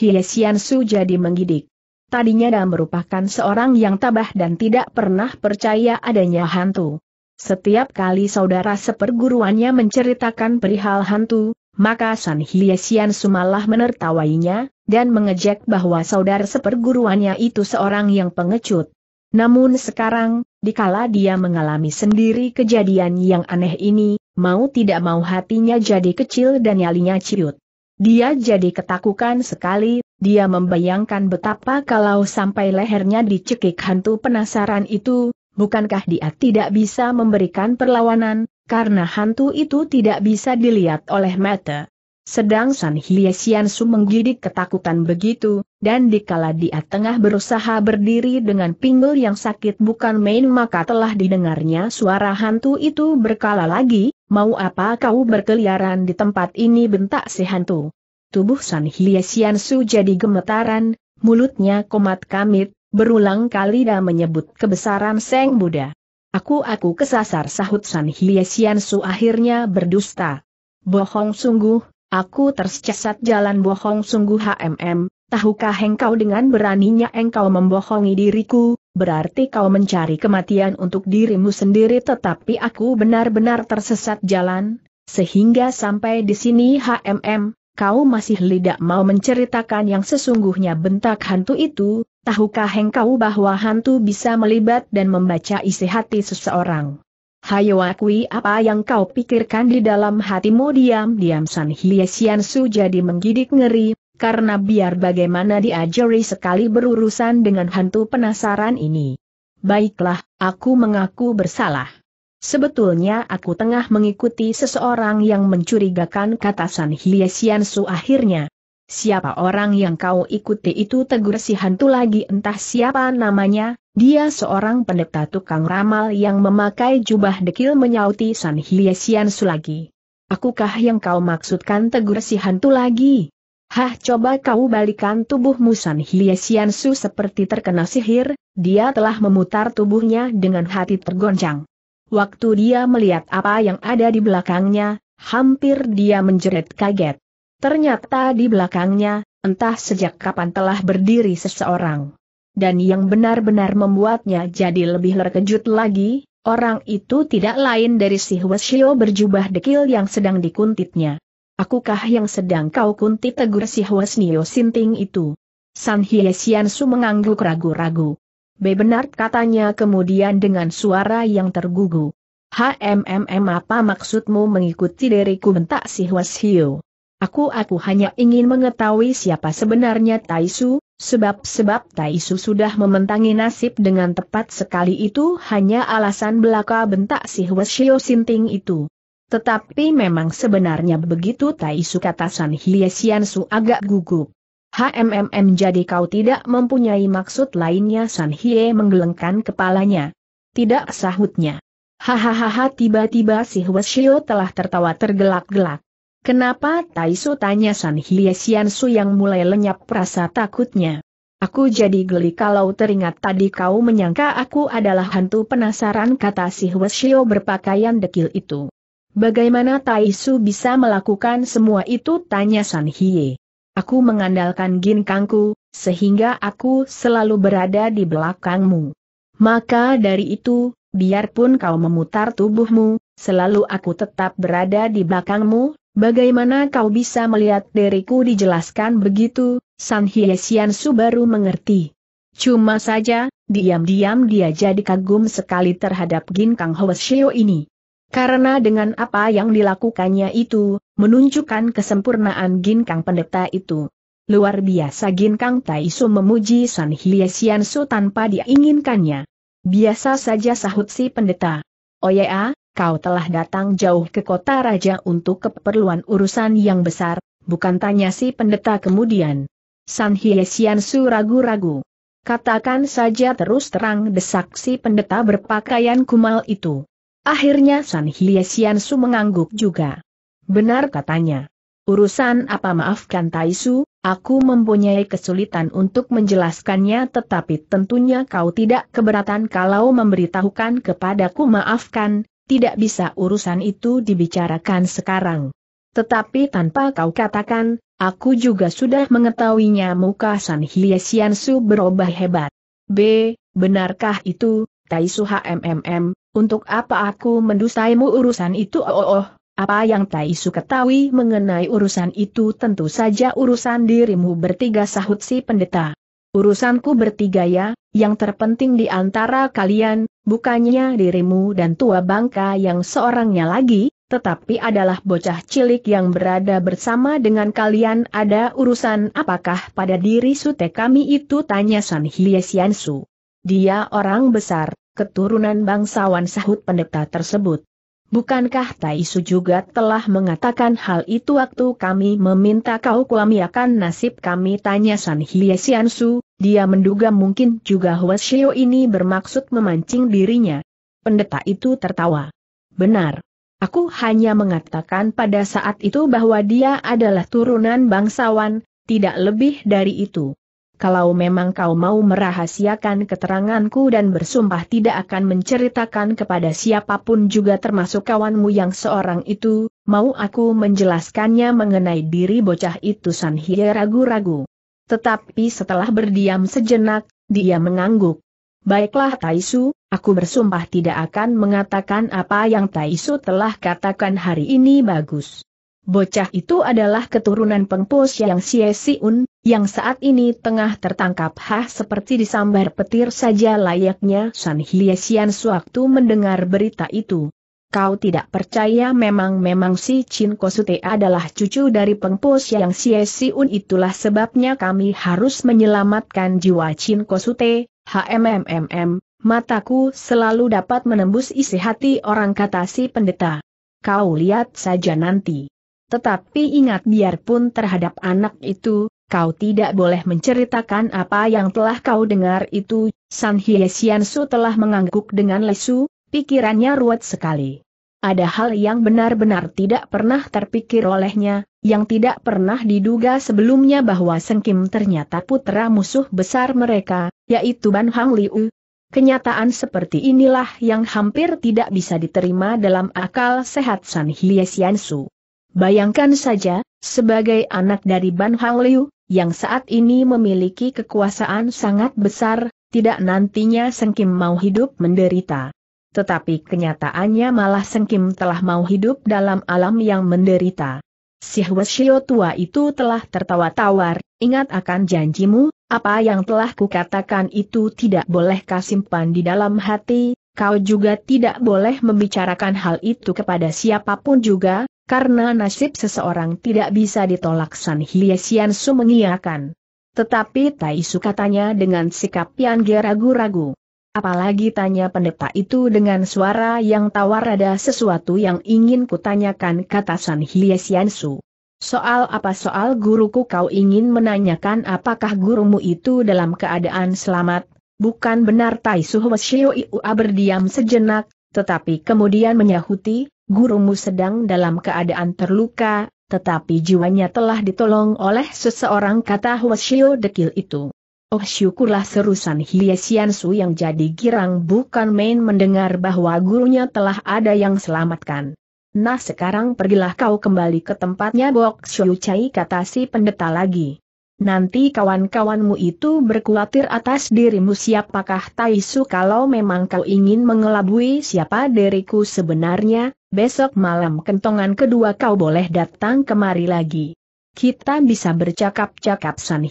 su jadi menggidik. Tadinya dia merupakan seorang yang tabah dan tidak pernah percaya adanya hantu. Setiap kali saudara seperguruannya menceritakan perihal hantu, maka San Hiesian Sumalah menertawainya, dan mengejek bahwa saudara seperguruannya itu seorang yang pengecut. Namun sekarang, dikala dia mengalami sendiri kejadian yang aneh ini, mau tidak mau hatinya jadi kecil dan nyalinya ciut. Dia jadi ketakutan sekali, dia membayangkan betapa kalau sampai lehernya dicekik hantu penasaran itu, bukankah dia tidak bisa memberikan perlawanan, karena hantu itu tidak bisa dilihat oleh mata. Sedang San Hiesian Su menggidik ketakutan begitu, dan dikala dia tengah berusaha berdiri dengan pinggul yang sakit bukan main maka telah didengarnya suara hantu itu berkala lagi, Mau apa kau berkeliaran di tempat ini bentak si hantu. Tubuh San Sian Su jadi gemetaran, mulutnya komat kamit, berulang kali dah menyebut kebesaran Seng Buddha. Aku-aku kesasar sahut San Sian Su akhirnya berdusta. Bohong sungguh, aku tersesat jalan bohong sungguh HMM, tahukah engkau dengan beraninya engkau membohongi diriku, berarti kau mencari kematian untuk dirimu sendiri tetapi aku benar-benar tersesat jalan, sehingga sampai di sini HMM, kau masih tidak mau menceritakan yang sesungguhnya bentak hantu itu, tahukah engkau bahwa hantu bisa melibat dan membaca isi hati seseorang. Hayo akui apa yang kau pikirkan di dalam hatimu diam-diam San Hiesian Su jadi menggigit ngeri, karena biar bagaimana diajari sekali berurusan dengan hantu penasaran ini. Baiklah, aku mengaku bersalah. Sebetulnya aku tengah mengikuti seseorang yang mencurigakan kata San Hiesian Su akhirnya. Siapa orang yang kau ikuti itu tegur si hantu lagi entah siapa namanya, dia seorang pendeta tukang ramal yang memakai jubah dekil menyauti San Hiesian Su lagi. Akukah yang kau maksudkan tegur si hantu lagi? Hah coba kau balikan tubuhmu San Hie Sian Su seperti terkena sihir, dia telah memutar tubuhnya dengan hati tergoncang. Waktu dia melihat apa yang ada di belakangnya, hampir dia menjerit kaget. Ternyata di belakangnya, entah sejak kapan telah berdiri seseorang. Dan yang benar-benar membuatnya jadi lebih terkejut lagi, orang itu tidak lain dari si Hueshio berjubah dekil yang sedang dikuntitnya. Akukah yang sedang kau kunti tegur si Hwasnio Sinting itu? San Su mengangguk ragu-ragu. Bebenar katanya kemudian dengan suara yang tergugu. HMMM apa maksudmu mengikuti diriku bentak si Hwasnio? Aku aku hanya ingin mengetahui siapa sebenarnya Taisu, sebab-sebab Taisu sudah mementangi nasib dengan tepat sekali itu hanya alasan belaka bentak si Hio Sinting itu. Tetapi memang sebenarnya begitu Taisu kata San Su agak gugup. HMMM jadi kau tidak mempunyai maksud lainnya San Hie menggelengkan kepalanya. Tidak sahutnya. Hahaha tiba-tiba si Huashio telah tertawa tergelak-gelak. Kenapa Taisu tanya San Su yang mulai lenyap rasa takutnya. Aku jadi geli kalau teringat tadi kau menyangka aku adalah hantu penasaran kata si Huashio berpakaian dekil itu. Bagaimana Tai Su bisa melakukan semua itu? Tanya San Hie. Aku mengandalkan ginkangku, sehingga aku selalu berada di belakangmu. Maka dari itu, biarpun kau memutar tubuhmu, selalu aku tetap berada di belakangmu, bagaimana kau bisa melihat diriku dijelaskan begitu, San Sian Su baru mengerti. Cuma saja, diam-diam dia jadi kagum sekali terhadap Ginkang Hoesio ini. Karena dengan apa yang dilakukannya itu, menunjukkan kesempurnaan Ginkang pendeta itu. Luar biasa Ginkang Taisu memuji San Hiesian Su tanpa diinginkannya. Biasa saja sahut si pendeta. Oya, oh kau telah datang jauh ke kota raja untuk keperluan urusan yang besar, bukan tanya si pendeta kemudian. San Hiesian Su ragu-ragu. Katakan saja terus terang desak si pendeta berpakaian kumal itu. Akhirnya San Su mengangguk juga. Benar katanya. Urusan apa maafkan Taisu, aku mempunyai kesulitan untuk menjelaskannya tetapi tentunya kau tidak keberatan kalau memberitahukan kepadaku maafkan, tidak bisa urusan itu dibicarakan sekarang. Tetapi tanpa kau katakan, aku juga sudah mengetahuinya muka San Su berubah hebat. B, benarkah itu, Taisu HMMM, untuk apa aku mendusaimu urusan itu oh oh, oh. Apa yang Taisu ketahui mengenai urusan itu tentu saja urusan dirimu bertiga sahut si pendeta. Urusanku bertiga ya, yang terpenting di antara kalian, bukannya dirimu dan tua bangka yang seorangnya lagi, tetapi adalah bocah cilik yang berada bersama dengan kalian ada urusan apakah pada diri sute kami itu tanya San Hiesiansu. Dia orang besar, keturunan bangsawan sahut pendeta tersebut. Bukankah Taisu juga telah mengatakan hal itu waktu kami meminta kau kuamiakan nasib kami tanya San Su, dia menduga mungkin juga Huashio ini bermaksud memancing dirinya. Pendeta itu tertawa. Benar. Aku hanya mengatakan pada saat itu bahwa dia adalah turunan bangsawan, tidak lebih dari itu kalau memang kau mau merahasiakan keteranganku dan bersumpah tidak akan menceritakan kepada siapapun juga termasuk kawanmu yang seorang itu, mau aku menjelaskannya mengenai diri bocah itu San Hye ragu-ragu. Tetapi setelah berdiam sejenak, dia mengangguk. Baiklah Taisu, aku bersumpah tidak akan mengatakan apa yang Taisu telah katakan hari ini bagus. Bocah itu adalah keturunan pengpus yang Xie Siun, yang saat ini tengah tertangkap hah seperti disambar petir saja layaknya San Hie sewaktu mendengar berita itu. Kau tidak percaya memang-memang si Chin Kosute adalah cucu dari pengpus yang Xie Siun itulah sebabnya kami harus menyelamatkan jiwa Chin Kosute, HMMMM, mataku selalu dapat menembus isi hati orang kata si pendeta. Kau lihat saja nanti. Tetapi ingat biarpun terhadap anak itu, kau tidak boleh menceritakan apa yang telah kau dengar itu. San Hye Sian Su telah mengangguk dengan lesu, pikirannya ruwet sekali. Ada hal yang benar-benar tidak pernah terpikir olehnya, yang tidak pernah diduga sebelumnya bahwa Kim ternyata putra musuh besar mereka, yaitu Ban Hang Liu. Kenyataan seperti inilah yang hampir tidak bisa diterima dalam akal sehat San Hye Sian Su. Bayangkan saja, sebagai anak dari Ban Hang Liu, yang saat ini memiliki kekuasaan sangat besar, tidak nantinya Seng Kim mau hidup menderita. Tetapi kenyataannya malah Seng Kim telah mau hidup dalam alam yang menderita. Si Huasio tua itu telah tertawa tawar, ingat akan janjimu, apa yang telah kukatakan itu tidak boleh kau simpan di dalam hati, kau juga tidak boleh membicarakan hal itu kepada siapapun juga, karena nasib seseorang tidak bisa ditolak San Hiesian Su mengiakan. Tetapi Tai Su katanya dengan sikap yang geragu-ragu. Apalagi tanya pendeta itu dengan suara yang tawar ada sesuatu yang ingin kutanyakan kata San Hiesian Su. Soal apa soal guruku kau ingin menanyakan apakah gurumu itu dalam keadaan selamat, bukan benar Tai Su Hweshio Iua berdiam sejenak, tetapi kemudian menyahuti, gurumu sedang dalam keadaan terluka, tetapi jiwanya telah ditolong oleh seseorang kata Hwasyo Dekil itu. Oh syukurlah serusan Hiesian Su yang jadi girang bukan main mendengar bahwa gurunya telah ada yang selamatkan. Nah sekarang pergilah kau kembali ke tempatnya Bok Xiu Chai kata si pendeta lagi. Nanti kawan-kawanmu itu berkuatir atas dirimu siapakah Taisu kalau memang kau ingin mengelabui siapa diriku sebenarnya, Besok malam kentongan kedua kau boleh datang kemari lagi. Kita bisa bercakap-cakap San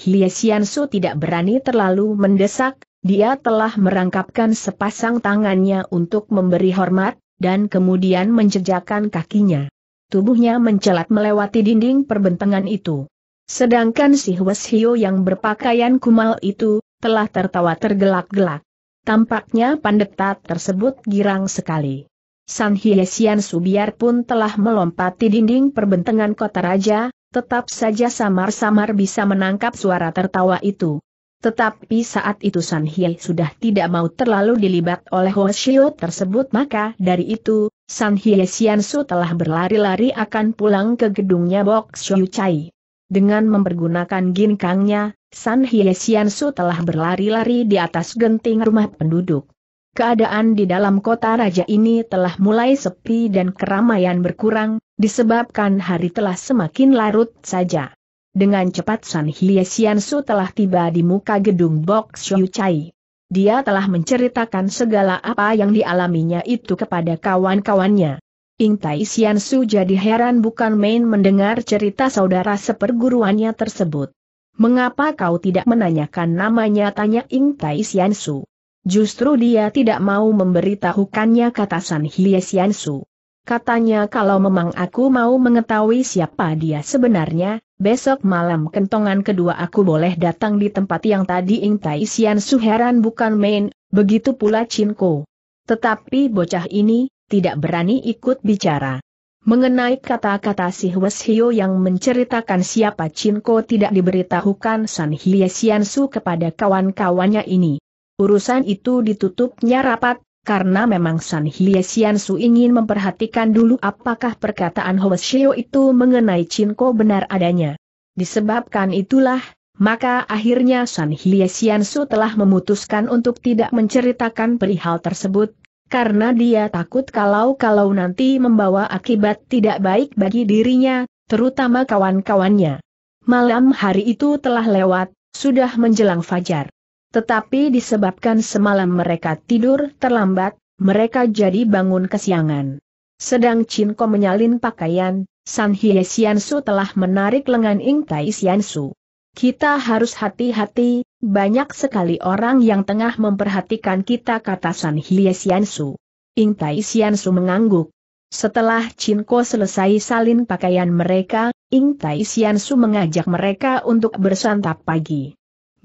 Su tidak berani terlalu mendesak, dia telah merangkapkan sepasang tangannya untuk memberi hormat, dan kemudian menjejakkan kakinya. Tubuhnya mencelat melewati dinding perbentangan itu. Sedangkan si Hwes Hio yang berpakaian kumal itu, telah tertawa tergelak-gelak. Tampaknya pandeta tersebut girang sekali. San Hyesian Subiar pun telah melompati dinding perbentengan kota raja, tetap saja samar-samar bisa menangkap suara tertawa itu. Tetapi saat itu San Hye sudah tidak mau terlalu dilibat oleh Hoshio tersebut maka dari itu, San Hye Su telah berlari-lari akan pulang ke gedungnya Bok Xiu Chai. Dengan mempergunakan ginkangnya, San Hye Su telah berlari-lari di atas genting rumah penduduk. Keadaan di dalam kota raja ini telah mulai sepi dan keramaian berkurang, disebabkan hari telah semakin larut saja. Dengan cepat San Hye Sian Su telah tiba di muka gedung Bok Xiu Chai. Dia telah menceritakan segala apa yang dialaminya itu kepada kawan-kawannya. Ing Tai Sian Su jadi heran bukan main mendengar cerita saudara seperguruannya tersebut. Mengapa kau tidak menanyakan namanya tanya Ing Tai Sian Su? Justru dia tidak mau memberitahukannya kata San Hiesiansu. Katanya kalau memang aku mau mengetahui siapa dia sebenarnya, besok malam kentongan kedua aku boleh datang di tempat yang tadi Ing Tai Sian Su heran bukan main, begitu pula Ko. Tetapi bocah ini, tidak berani ikut bicara. Mengenai kata-kata si Hwes Hio yang menceritakan siapa Ko tidak diberitahukan San Hie Sian Su kepada kawan-kawannya ini. Urusan itu ditutupnya rapat, karena memang San Hye Sian Su ingin memperhatikan dulu apakah perkataan Ho Shio itu mengenai Cinko benar adanya. Disebabkan itulah, maka akhirnya San Hye Sian Su telah memutuskan untuk tidak menceritakan perihal tersebut, karena dia takut kalau-kalau nanti membawa akibat tidak baik bagi dirinya, terutama kawan-kawannya. Malam hari itu telah lewat, sudah menjelang fajar. Tetapi disebabkan semalam mereka tidur terlambat, mereka jadi bangun kesiangan. Sedang Chin Ko menyalin pakaian, San Hye Sian Su telah menarik lengan Ing Tai Sian Su. Kita harus hati-hati, banyak sekali orang yang tengah memperhatikan kita kata San Hye Sian Su. Ing Tai Sian Su mengangguk. Setelah Chin Ko selesai salin pakaian mereka, Ing Tai Sian Su mengajak mereka untuk bersantap pagi.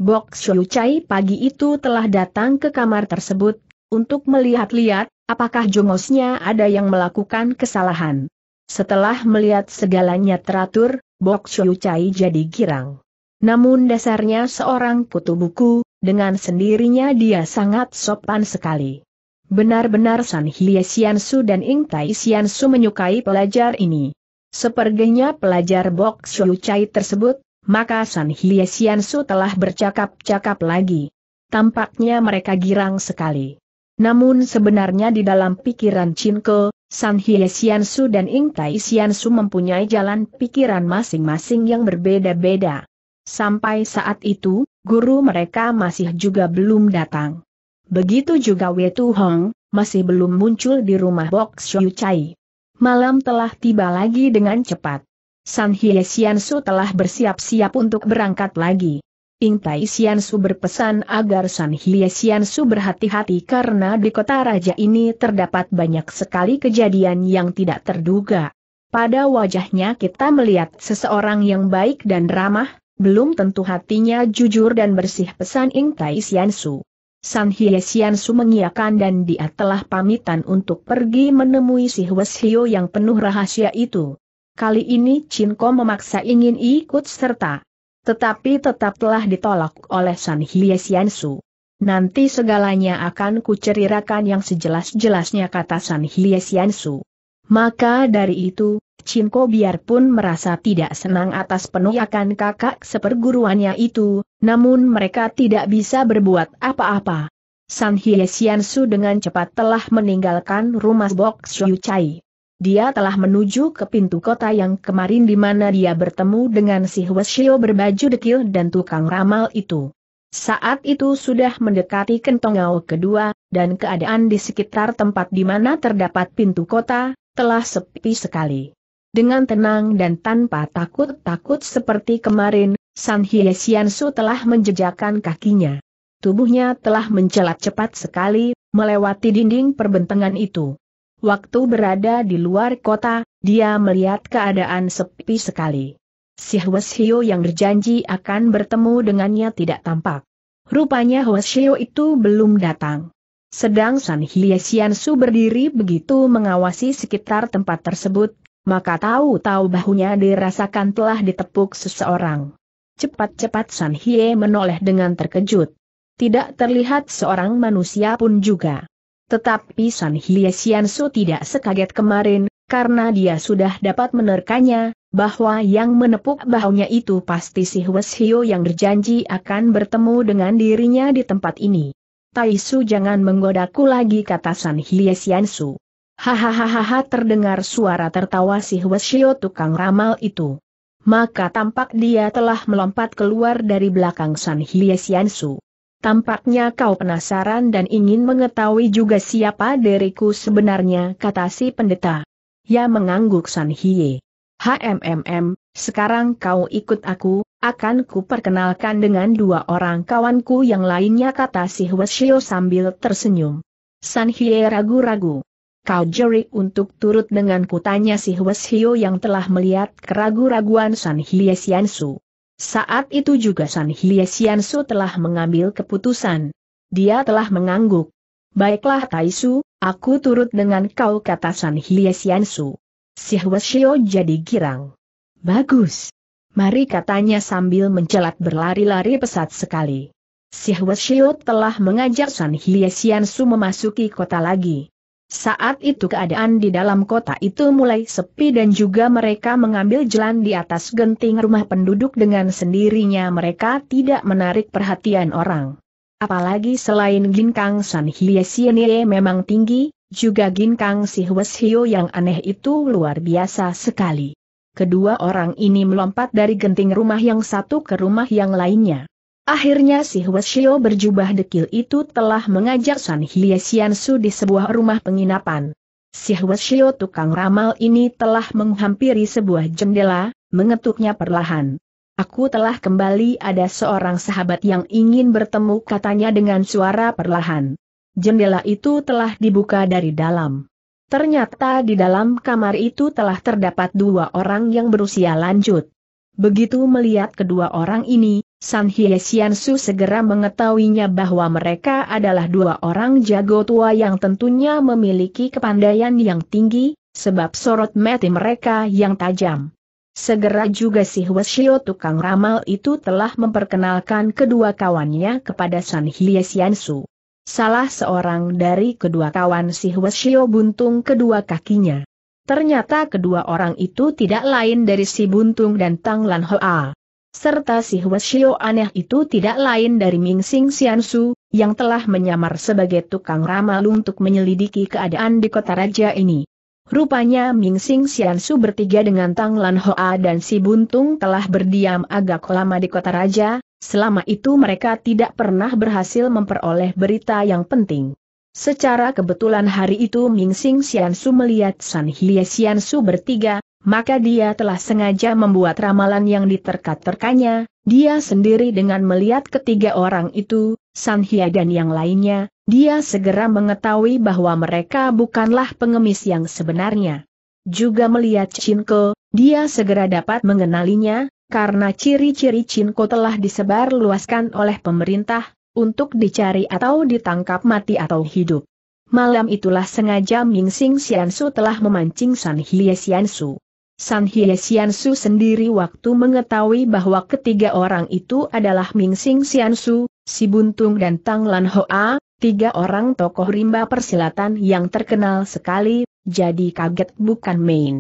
Bok Xiu Chai pagi itu telah datang ke kamar tersebut, untuk melihat-lihat, apakah jongosnya ada yang melakukan kesalahan. Setelah melihat segalanya teratur, Bok Xiu Chai jadi girang. Namun dasarnya seorang kutu buku, dengan sendirinya dia sangat sopan sekali. Benar-benar San Hie Su dan Ing Tai Su menyukai pelajar ini. Sepertinya pelajar Bok Xiu Chai tersebut, maka San Hie Su telah bercakap-cakap lagi. Tampaknya mereka girang sekali. Namun sebenarnya di dalam pikiran Cinko, San Hie Su dan Ing Tai Sian Su mempunyai jalan pikiran masing-masing yang berbeda-beda. Sampai saat itu, guru mereka masih juga belum datang. Begitu juga Wei Tu Hong, masih belum muncul di rumah Bok Xiu Chai. Malam telah tiba lagi dengan cepat. San Hye Sian Su telah bersiap-siap untuk berangkat lagi. Ing Tai Sian Su berpesan agar San Hye Sian Su berhati-hati karena di kota raja ini terdapat banyak sekali kejadian yang tidak terduga. Pada wajahnya kita melihat seseorang yang baik dan ramah, belum tentu hatinya jujur dan bersih pesan Ing Tai Sian Su. San Hye Sian Su mengiakan dan dia telah pamitan untuk pergi menemui si Hwes Hio yang penuh rahasia itu. Kali ini Cinco memaksa ingin ikut serta. Tetapi tetap telah ditolak oleh San Hye Su. Nanti segalanya akan kuceritakan yang sejelas-jelasnya kata San Hye Su. Maka dari itu, Cinco biarpun merasa tidak senang atas penolakan kakak seperguruannya itu, namun mereka tidak bisa berbuat apa-apa. San Hye Su dengan cepat telah meninggalkan rumah Bok Shui Chai dia telah menuju ke pintu kota yang kemarin di mana dia bertemu dengan si Huesio berbaju dekil dan tukang ramal itu. Saat itu sudah mendekati Kentongau kedua, dan keadaan di sekitar tempat di mana terdapat pintu kota, telah sepi sekali. Dengan tenang dan tanpa takut-takut seperti kemarin, San Hye Su telah menjejakan kakinya. Tubuhnya telah mencelat cepat sekali, melewati dinding perbentangan itu. Waktu berada di luar kota, dia melihat keadaan sepi sekali. Si Hweshio yang berjanji akan bertemu dengannya tidak tampak. Rupanya Hweshio itu belum datang. Sedang San Sian Su berdiri begitu mengawasi sekitar tempat tersebut, maka tahu-tahu bahunya dirasakan telah ditepuk seseorang. Cepat-cepat San Hie menoleh dengan terkejut. Tidak terlihat seorang manusia pun juga. Tetapi San Hye Su tidak sekaget kemarin, karena dia sudah dapat menerkanya, bahwa yang menepuk bahunya itu pasti si Hwes Hyo yang berjanji akan bertemu dengan dirinya di tempat ini. Taisu jangan menggodaku lagi kata San Hye Su. Hahaha terdengar suara tertawa si Hwes Hyo tukang ramal itu. Maka tampak dia telah melompat keluar dari belakang San Hye Su. Tampaknya kau penasaran dan ingin mengetahui juga siapa diriku sebenarnya, kata si pendeta. Ya mengangguk San Hie. HMMM, sekarang kau ikut aku, akan ku perkenalkan dengan dua orang kawanku yang lainnya kata si Hweshio sambil tersenyum. San Hie ragu-ragu. Kau jerik untuk turut dengan kutanya si Hweshio yang telah melihat keragu-raguan San Hie Siansu. Saat itu juga San Hye Sian Su telah mengambil keputusan. Dia telah mengangguk. Baiklah Taisu, aku turut dengan kau kata San Hye Sian Su. Si Hwasyo jadi girang. Bagus. Mari katanya sambil mencelat berlari-lari pesat sekali. Si Hwasyo telah mengajak San Hye Sian Su memasuki kota lagi. Saat itu keadaan di dalam kota itu mulai sepi dan juga mereka mengambil jalan di atas genting rumah penduduk dengan sendirinya mereka tidak menarik perhatian orang. Apalagi selain Ginkang San Hye Sienie memang tinggi, juga Ginkang Si Hwes hio yang aneh itu luar biasa sekali. Kedua orang ini melompat dari genting rumah yang satu ke rumah yang lainnya. Akhirnya si Huashio berjubah dekil itu telah mengajak San Sian Su di sebuah rumah penginapan. Si Huashio tukang ramal ini telah menghampiri sebuah jendela, mengetuknya perlahan. Aku telah kembali ada seorang sahabat yang ingin bertemu katanya dengan suara perlahan. Jendela itu telah dibuka dari dalam. Ternyata di dalam kamar itu telah terdapat dua orang yang berusia lanjut. Begitu melihat kedua orang ini, San Hye Su segera mengetahuinya bahwa mereka adalah dua orang jago tua yang tentunya memiliki kepandaian yang tinggi, sebab sorot mati mereka yang tajam. Segera juga si Hwasyo tukang ramal itu telah memperkenalkan kedua kawannya kepada San Hye Su. Salah seorang dari kedua kawan si Hwasyo buntung kedua kakinya. Ternyata kedua orang itu tidak lain dari si Buntung dan Tang Lan Hoa. Serta si Huashio aneh itu tidak lain dari Ming Sing Xiansu, yang telah menyamar sebagai tukang ramal untuk menyelidiki keadaan di kota raja ini. Rupanya Ming Sing Xiansu bertiga dengan Tang Lan Hoa dan si Buntung telah berdiam agak lama di kota raja, selama itu mereka tidak pernah berhasil memperoleh berita yang penting. Secara kebetulan hari itu Ming Sing Xiansu melihat San Hie Xiansu bertiga, maka dia telah sengaja membuat ramalan yang diterkat-terkanya, dia sendiri dengan melihat ketiga orang itu, Sanhia dan yang lainnya, dia segera mengetahui bahwa mereka bukanlah pengemis yang sebenarnya. Juga melihat Chinko, dia segera dapat mengenalinya, karena ciri-ciri Chinko telah disebar luaskan oleh pemerintah, untuk dicari atau ditangkap mati atau hidup. Malam itulah sengaja Ming Sing Xiansu telah memancing San Hie Xiansu. San Hye Xiansu sendiri waktu mengetahui bahwa ketiga orang itu adalah Ming Sing Xiansu, Si Buntung dan Tang Lan Hoa, tiga orang tokoh rimba persilatan yang terkenal sekali, jadi kaget bukan main.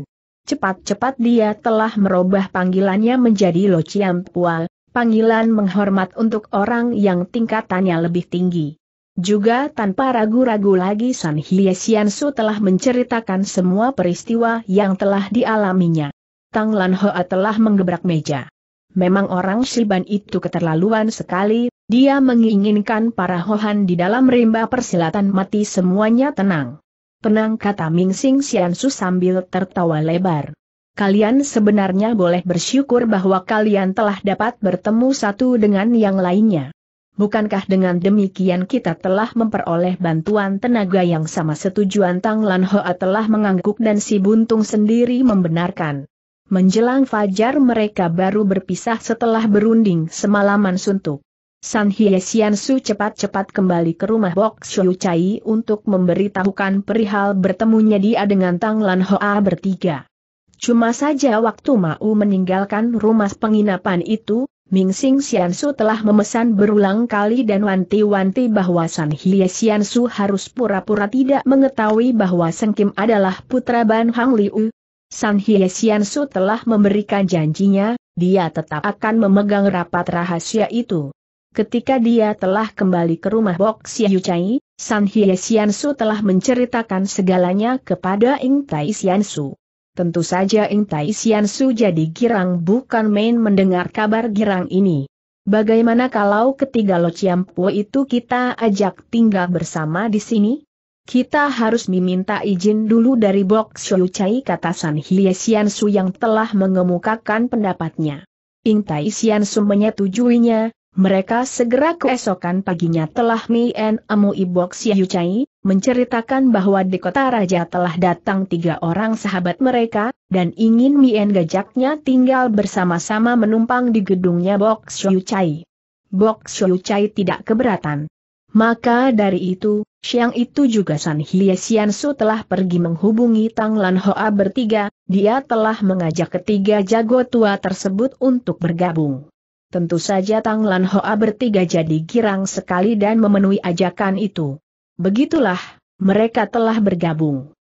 Cepat-cepat dia telah merubah panggilannya menjadi Lo Chiam Pual, panggilan menghormat untuk orang yang tingkatannya lebih tinggi. Juga tanpa ragu-ragu lagi San Hye Sian Su telah menceritakan semua peristiwa yang telah dialaminya. Tang Lan Hoa telah menggebrak meja. Memang orang Shiban itu keterlaluan sekali, dia menginginkan para Hohan di dalam rimba persilatan mati semuanya tenang. Tenang kata Ming Sing Sian Su sambil tertawa lebar. Kalian sebenarnya boleh bersyukur bahwa kalian telah dapat bertemu satu dengan yang lainnya. Bukankah dengan demikian kita telah memperoleh bantuan tenaga yang sama setujuan Tang Lan Hoa telah mengangguk dan si Buntung sendiri membenarkan. Menjelang fajar mereka baru berpisah setelah berunding semalaman suntuk. San Hye Sian Su cepat-cepat kembali ke rumah Bok Shu Chai untuk memberitahukan perihal bertemunya dia dengan Tang Lan Hoa bertiga. Cuma saja waktu Mau meninggalkan rumah penginapan itu, Ming Sing Su telah memesan berulang kali dan wanti-wanti bahwa San Hie Su harus pura-pura tidak mengetahui bahwa Seng Kim adalah putra Ban Hang Liu. San Hie Su telah memberikan janjinya, dia tetap akan memegang rapat rahasia itu. Ketika dia telah kembali ke rumah Bok Xiu Chai, San Hie Su telah menceritakan segalanya kepada Ing Tai Su. Tentu saja Ing Tai Sian Su jadi girang bukan main mendengar kabar girang ini. Bagaimana kalau ketiga Lo Po itu kita ajak tinggal bersama di sini? Kita harus meminta izin dulu dari Bok Xiu Chai kata San Hie Sian Su yang telah mengemukakan pendapatnya. Ing Tai Sian Su menyetujuinya, mereka segera keesokan paginya telah Mien amu Bok Xiu Chai, menceritakan bahwa di kota raja telah datang tiga orang sahabat mereka, dan ingin Mien gajaknya tinggal bersama-sama menumpang di gedungnya Bok Xiu Chai. Bok Xiu Chai tidak keberatan. Maka dari itu, siang itu juga San Hie Sian Su telah pergi menghubungi Tang Lan Hoa bertiga, dia telah mengajak ketiga jago tua tersebut untuk bergabung. Tentu saja Tang Lan Hoa bertiga jadi girang sekali dan memenuhi ajakan itu. Begitulah, mereka telah bergabung.